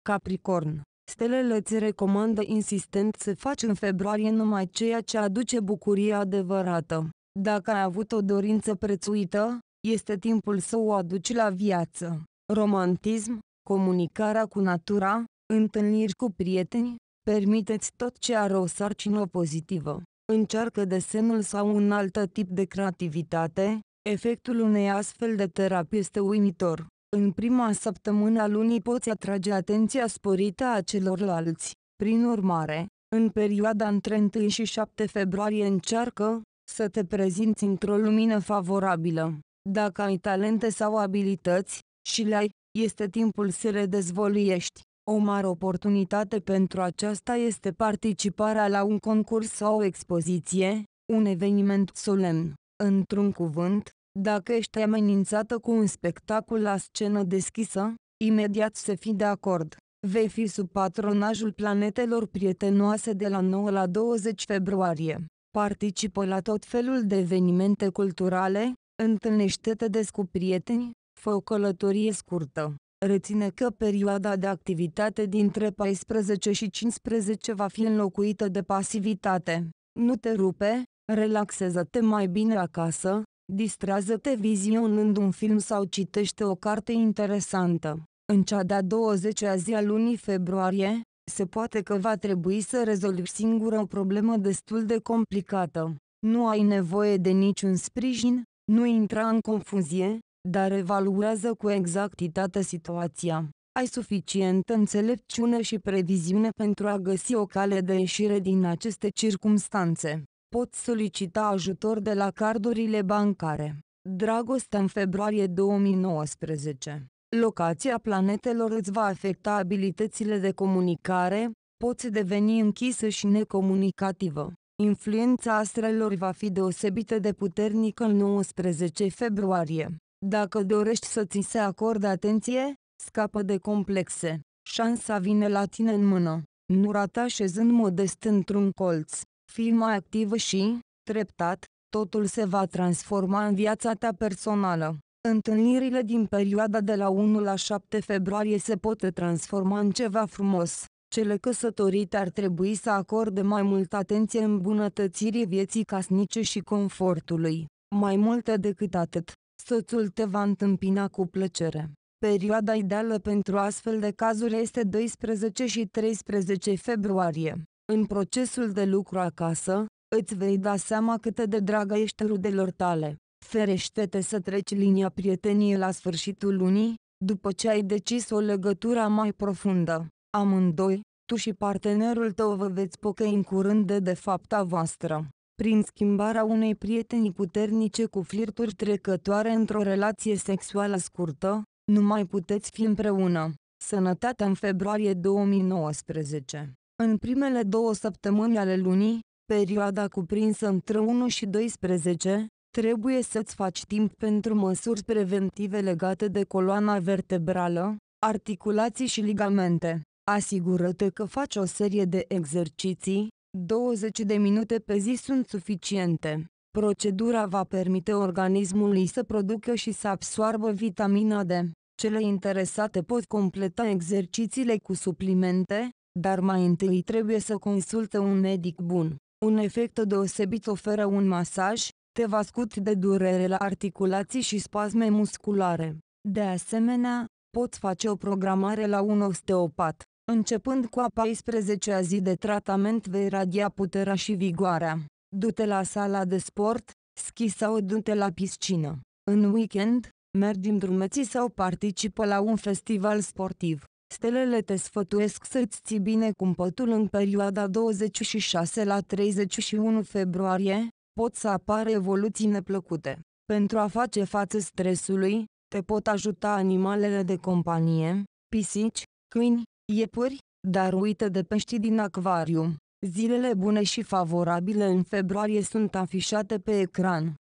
Capricorn Stelele îți recomandă insistent să faci în februarie numai ceea ce aduce bucurie adevărată. Dacă ai avut o dorință prețuită, este timpul să o aduci la viață. Romantism, comunicarea cu natura, întâlniri cu prieteni, permiteți tot ce are o sarcină pozitivă. Încearcă desenul sau un alt tip de creativitate, efectul unei astfel de terapie este uimitor. În prima săptămână a lunii poți atrage atenția sporită a celorlalți. Prin urmare, în perioada între 1 și 7 februarie încearcă să te prezinți într-o lumină favorabilă. Dacă ai talente sau abilități și le-ai, este timpul să le dezvoluiești. O mare oportunitate pentru aceasta este participarea la un concurs sau o expoziție, un eveniment solemn. Într-un cuvânt, dacă ești amenințată cu un spectacol la scenă deschisă, imediat să fii de acord. Vei fi sub patronajul planetelor prietenoase de la 9 la 20 februarie. Participă la tot felul de evenimente culturale, întâlnește-te des cu prieteni, fă o călătorie scurtă. Reține că perioada de activitate dintre 14 și 15 va fi înlocuită de pasivitate. Nu te rupe, relaxează-te mai bine acasă, distrează-te vizionând un film sau citește o carte interesantă. În cea de-a 20-a zi a lunii februarie, se poate că va trebui să rezolvi singură o problemă destul de complicată. Nu ai nevoie de niciun sprijin, nu intra în confuzie, dar evaluează cu exactitate situația. Ai suficientă înțelepciune și previziune pentru a găsi o cale de ieșire din aceste circumstanțe. Poți solicita ajutor de la cardurile bancare. Dragostea în februarie 2019. Locația planetelor îți va afecta abilitățile de comunicare, poți deveni închisă și necomunicativă. Influența astrelor va fi deosebită de puternică în 19 februarie. Dacă dorești să ți se acorde atenție, scapă de complexe. Șansa vine la tine în mână. Nu rata șezând modest într-un colț. Fii mai activ și, treptat, totul se va transforma în viața ta personală. Întâlnirile din perioada de la 1 la 7 februarie se pot transforma în ceva frumos. Cele căsătorite ar trebui să acorde mai multă atenție îmbunătățirii vieții casnice și confortului. Mai multe decât atât, soțul te va întâmpina cu plăcere. Perioada ideală pentru astfel de cazuri este 12 și 13 februarie. În procesul de lucru acasă, îți vei da seama cât de dragă ești rudelor tale. Ferește-te să treci linia prieteniei la sfârșitul lunii, după ce ai decis o legătură mai profundă. Amândoi, tu și partenerul tău vă veți pocăi în curând de defapta voastră prin schimbarea unei prietenii puternice cu flirturi trecătoare într-o relație sexuală scurtă, nu mai puteți fi împreună. Sănătatea în februarie 2019 În primele două săptămâni ale lunii, perioada cuprinsă între 1 și 12, trebuie să-ți faci timp pentru măsuri preventive legate de coloana vertebrală, articulații și ligamente. Asigură-te că faci o serie de exerciții, 20 de minute pe zi sunt suficiente. Procedura va permite organismului să producă și să absoarbă vitamina D. Cele interesate pot completa exercițiile cu suplimente, dar mai întâi trebuie să consulte un medic bun. Un efect deosebit oferă un masaj, te va scut de durere la articulații și spasme musculare. De asemenea, poți face o programare la un osteopat. Începând cu a 14-a zi de tratament vei radia puterea și vigoarea. Du-te la sala de sport, schi sau du-te la piscină. În weekend, mergi în drumeții sau participă la un festival sportiv. Stelele te sfătuiesc să-ți ții bine cumpătul în perioada 26 la 31 februarie, pot să apară evoluții neplăcute. Pentru a face față stresului, te pot ajuta animalele de companie, pisici, câini, iepuri, dar uită de pești din acvarium. Zilele bune și favorabile în februarie sunt afișate pe ecran.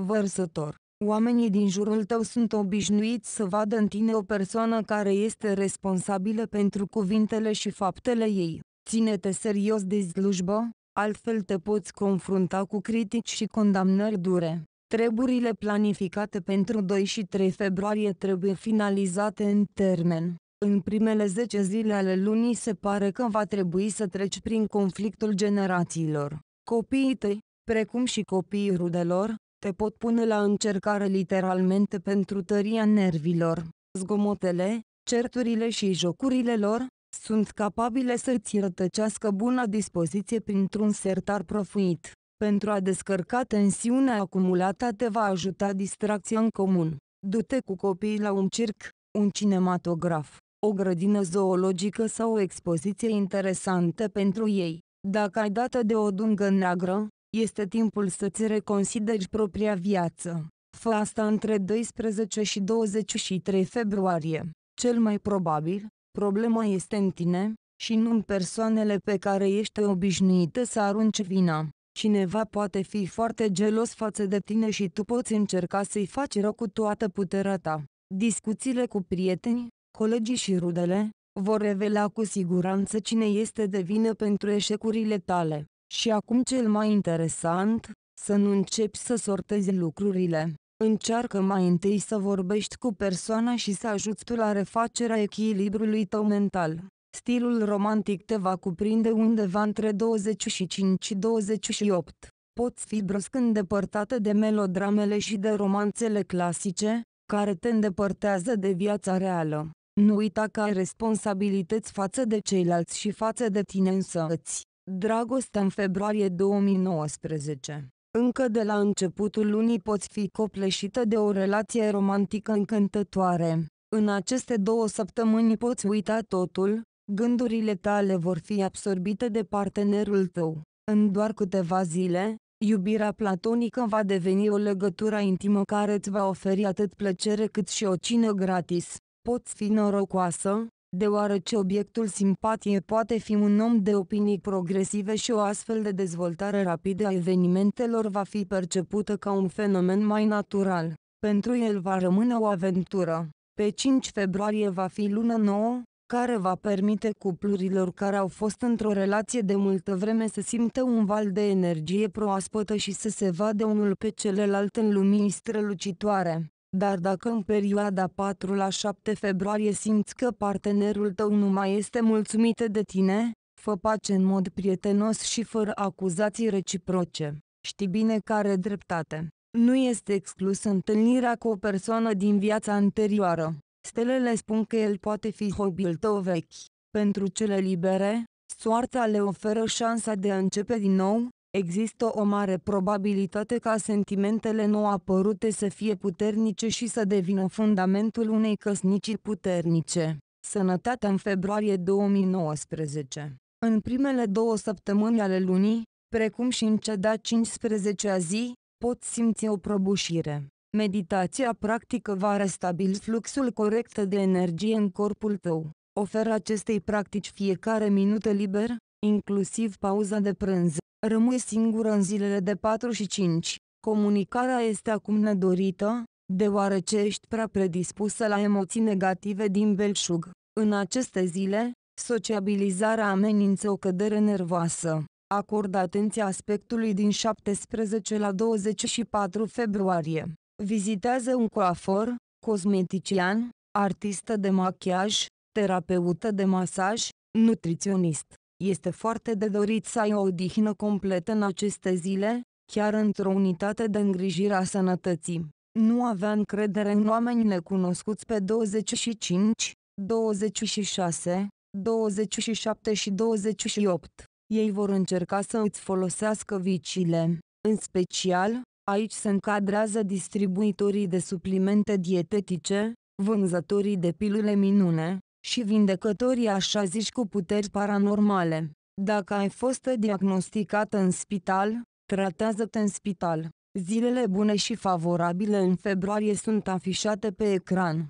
Vărsător Oamenii din jurul tău sunt obișnuiți să vadă în tine o persoană care este responsabilă pentru cuvintele și faptele ei. Ține-te serios de slujbă, altfel te poți confrunta cu critici și condamnări dure. Treburile planificate pentru 2 și 3 februarie trebuie finalizate în termen. În primele 10 zile ale lunii se pare că va trebui să treci prin conflictul generațiilor. Copiii tăi, precum și copiii rudelor, te pot pune la încercare literalmente pentru tăria nervilor. Zgomotele, certurile și jocurile lor, sunt capabile să-ți rătăcească buna dispoziție printr-un sertar profuit. Pentru a descărca tensiunea acumulată te va ajuta distracția în comun. Du-te cu copiii la un circ, un cinematograf, o grădină zoologică sau o expoziție interesantă pentru ei. Dacă ai dată de o dungă neagră, este timpul să-ți reconsideri propria viață. Fă asta între 12 și 23 februarie. Cel mai probabil, problema este în tine, și nu în persoanele pe care ești obișnuită să arunci vina. Cineva poate fi foarte gelos față de tine și tu poți încerca să-i faci rău cu toată puterea ta. Discuțiile cu prietenii, colegii și rudele vor revela cu siguranță cine este de vină pentru eșecurile tale. Și acum cel mai interesant, să nu începi să sortezi lucrurile. Încearcă mai întâi să vorbești cu persoana și să ajuți tu la refacerea echilibrului tău mental. Stilul romantic te va cuprinde undeva între 25 și 28. Poți fi brusc îndepărtată de melodramele și de romanțele clasice, care te îndepărtează de viața reală. Nu uita că ai responsabilități față de ceilalți și față de tine însăți. Dragostea în februarie 2019 încă de la începutul lunii poți fi copleșită de o relație romantică încântătoare. În aceste două săptămâni poți uita totul, Gândurile tale vor fi absorbite de partenerul tău. În doar câteva zile, iubirea platonică va deveni o legătură intimă care îți va oferi atât plăcere cât și o cină gratis. Poți fi norocoasă, deoarece obiectul simpatiei poate fi un om de opinii progresive și o astfel de dezvoltare rapidă a evenimentelor va fi percepută ca un fenomen mai natural. Pentru el va rămâne o aventură. Pe 5 februarie va fi lună nouă, care va permite cuplurilor care au fost într-o relație de multă vreme să simtă un val de energie proaspătă și să se vadă unul pe celălalt în lumini strălucitoare. Dar dacă în perioada 4 la 7 februarie simți că partenerul tău nu mai este mulțumit de tine, fă pace în mod prietenos și fără acuzații reciproce. Știi bine care dreptate. Nu este exclus întâlnirea cu o persoană din viața anterioară. Stelele spun că el poate fi hobby-ul tău vechi. Pentru cele libere, soarta le oferă șansa de a începe din nou, există o mare probabilitate ca sentimentele nou apărute să fie puternice și să devină fundamentul unei căsnicii puternice. Sănătatea în februarie 2019 În primele două săptămâni ale lunii, precum și în cea de-a 15-a zi, pot simți o prăbușire. Meditația practică va restabili fluxul corect de energie în corpul tău. Oferă acestei practici fiecare minută liber, inclusiv pauza de prânz. Rămâi singură în zilele de 4 și 5. Comunicarea este acum nedorită, deoarece ești prea predispusă la emoții negative din belșug. În aceste zile, sociabilizarea amenință o cădere nervoasă. Acordă atenție aspectului din 17 la 24 februarie. Vizitează un coafor, cosmetician, artistă de machiaj, terapeută de masaj, nutriționist. Este foarte de dorit să ai o odihnă completă în aceste zile, chiar într-o unitate de îngrijire a sănătății. Nu avea încredere în oameni necunoscuți pe 25, 26, 27 și 28. Ei vor încerca să îți folosească vicile, în special, Aici se încadrează distribuitorii de suplimente dietetice, vânzătorii de pilule minune și vindecătorii așa zici cu puteri paranormale. Dacă ai fost diagnosticată în spital, tratează-te în spital. Zilele bune și favorabile în februarie sunt afișate pe ecran.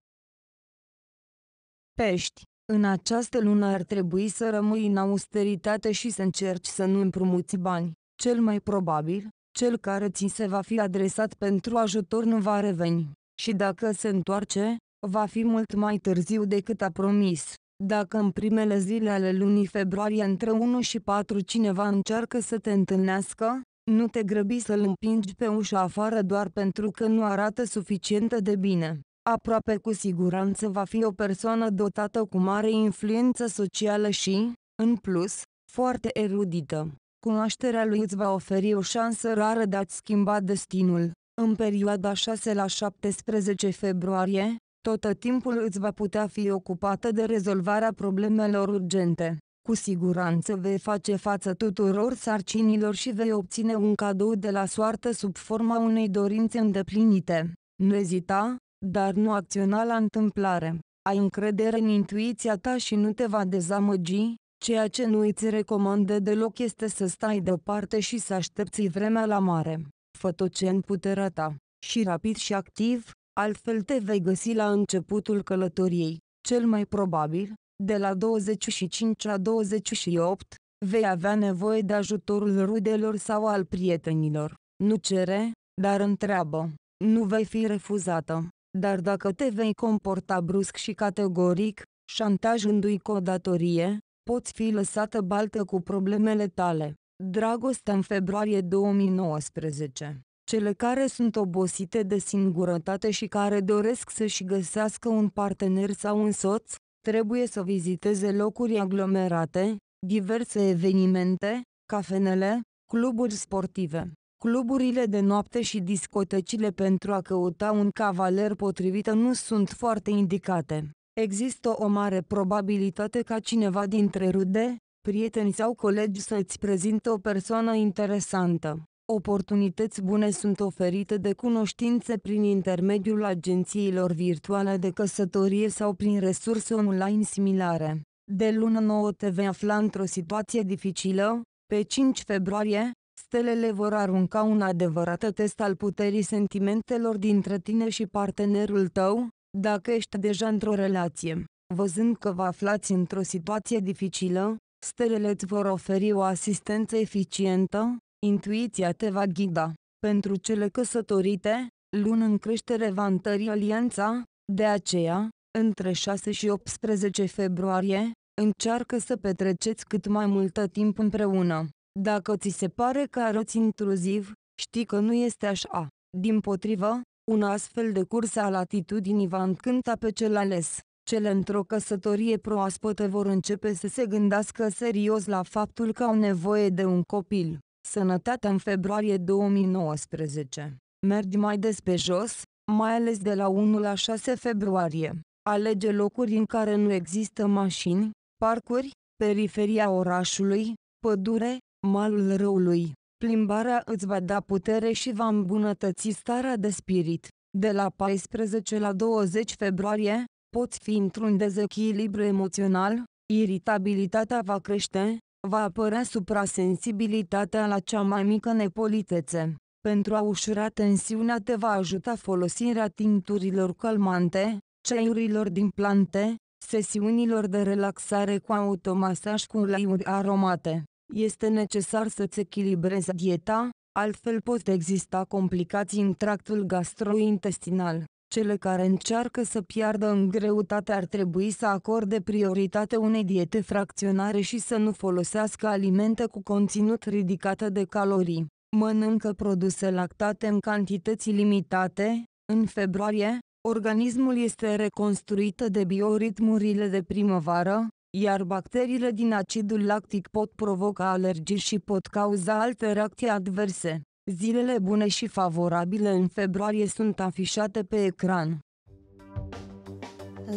Pești în această lună ar trebui să rămâi în austeritate și să încerci să nu împrumuți bani. Cel mai probabil, cel care ți se va fi adresat pentru ajutor nu va reveni, și dacă se întoarce, va fi mult mai târziu decât a promis. Dacă în primele zile ale lunii februarie între 1 și 4 cineva încearcă să te întâlnească, nu te grăbi să-l împingi pe ușa afară doar pentru că nu arată suficient de bine. Aproape cu siguranță va fi o persoană dotată cu mare influență socială și, în plus, foarte erudită. Cunoașterea lui îți va oferi o șansă rară de a-ți schimba destinul. În perioada 6 la 17 februarie, tot timpul îți va putea fi ocupată de rezolvarea problemelor urgente. Cu siguranță vei face față tuturor sarcinilor și vei obține un cadou de la soartă sub forma unei dorințe îndeplinite. Nu ezita, dar nu acționa la întâmplare. Ai încredere în intuiția ta și nu te va dezamăgi, Ceea ce nu îți recomandă deloc este să stai deoparte și să aștepți vremea la mare. Fă tot ce în puterea ta, și rapid și activ, altfel te vei găsi la începutul călătoriei, cel mai probabil, de la 25 la 28, vei avea nevoie de ajutorul rudelor sau al prietenilor. Nu cere, dar întreabă. Nu vei fi refuzată, dar dacă te vei comporta brusc și categoric, șantajându-i cu o datorie, poți fi lăsată baltă cu problemele tale. Dragostea în februarie 2019 cele care sunt obosite de singurătate și care doresc să-și găsească un partener sau un soț, trebuie să viziteze locuri aglomerate, diverse evenimente, cafenele, cluburi sportive, cluburile de noapte și discotecile pentru a căuta un cavaler potrivit nu sunt foarte indicate există o mare probabilitate ca cineva dintre rude, prieteni sau colegi să-ți prezinte o persoană interesantă. Oportunități bune sunt oferite de cunoștințe prin intermediul agențiilor virtuale de căsătorie sau prin resurse online similare. De lună nouă te vei afla într-o situație dificilă, pe 5 februarie, stelele vor arunca un adevărat test al puterii sentimentelor dintre tine și partenerul tău, dacă ești deja într-o relație, văzând că vă aflați într-o situație dificilă, stelele îți vor oferi o asistență eficientă, intuiția te va ghida. Pentru cele căsătorite, luni în creștere va întări alianța, de aceea, între 6 și 18 februarie, încearcă să petreceți cât mai multă timp împreună. Dacă ți se pare că arăți intruziv, știi că nu este așa. Din potrivă, un astfel de curs a latitudinii va încânta pe cel ales. Cele într-o căsătorie proaspătă vor începe să se gândească serios la faptul că au nevoie de un copil. Sănătatea în februarie 2019. Mergi mai des pe jos, mai ales de la 1 la 6 februarie. Alege locuri în care nu există mașini, parcuri, periferia orașului, pădure, malul râului. Plimbarea îți va da putere și va îmbunătăți starea de spirit. De la 14 la 20 februarie, poți fi într-un dezechilibru emoțional, iritabilitatea va crește, va apărea suprasensibilitatea la cea mai mică nepolitețe. Pentru a ușura tensiunea te va ajuta folosirea tinturilor calmante, ceaiurilor din plante, sesiunilor de relaxare cu automasaj cu uleiuri aromate. Este necesar să-ți echilibrezi dieta, altfel pot exista complicații în tractul gastrointestinal. Cele care încearcă să piardă în greutate ar trebui să acorde prioritate unei diete fracționare și să nu folosească alimente cu conținut ridicat de calorii. Mănâncă produse lactate în cantități limitate. În februarie, organismul este reconstruit de bioritmurile de primăvară, iar bacteriile din acidul lactic pot provoca alergii și pot cauza alte reacții adverse. Zilele bune și favorabile în februarie sunt afișate pe ecran.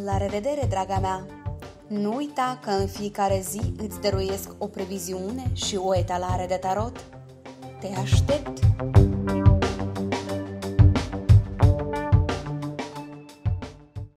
La revedere, draga mea! Nu uita că în fiecare zi îți dăruiesc o previziune și o etalare de tarot. Te aștept!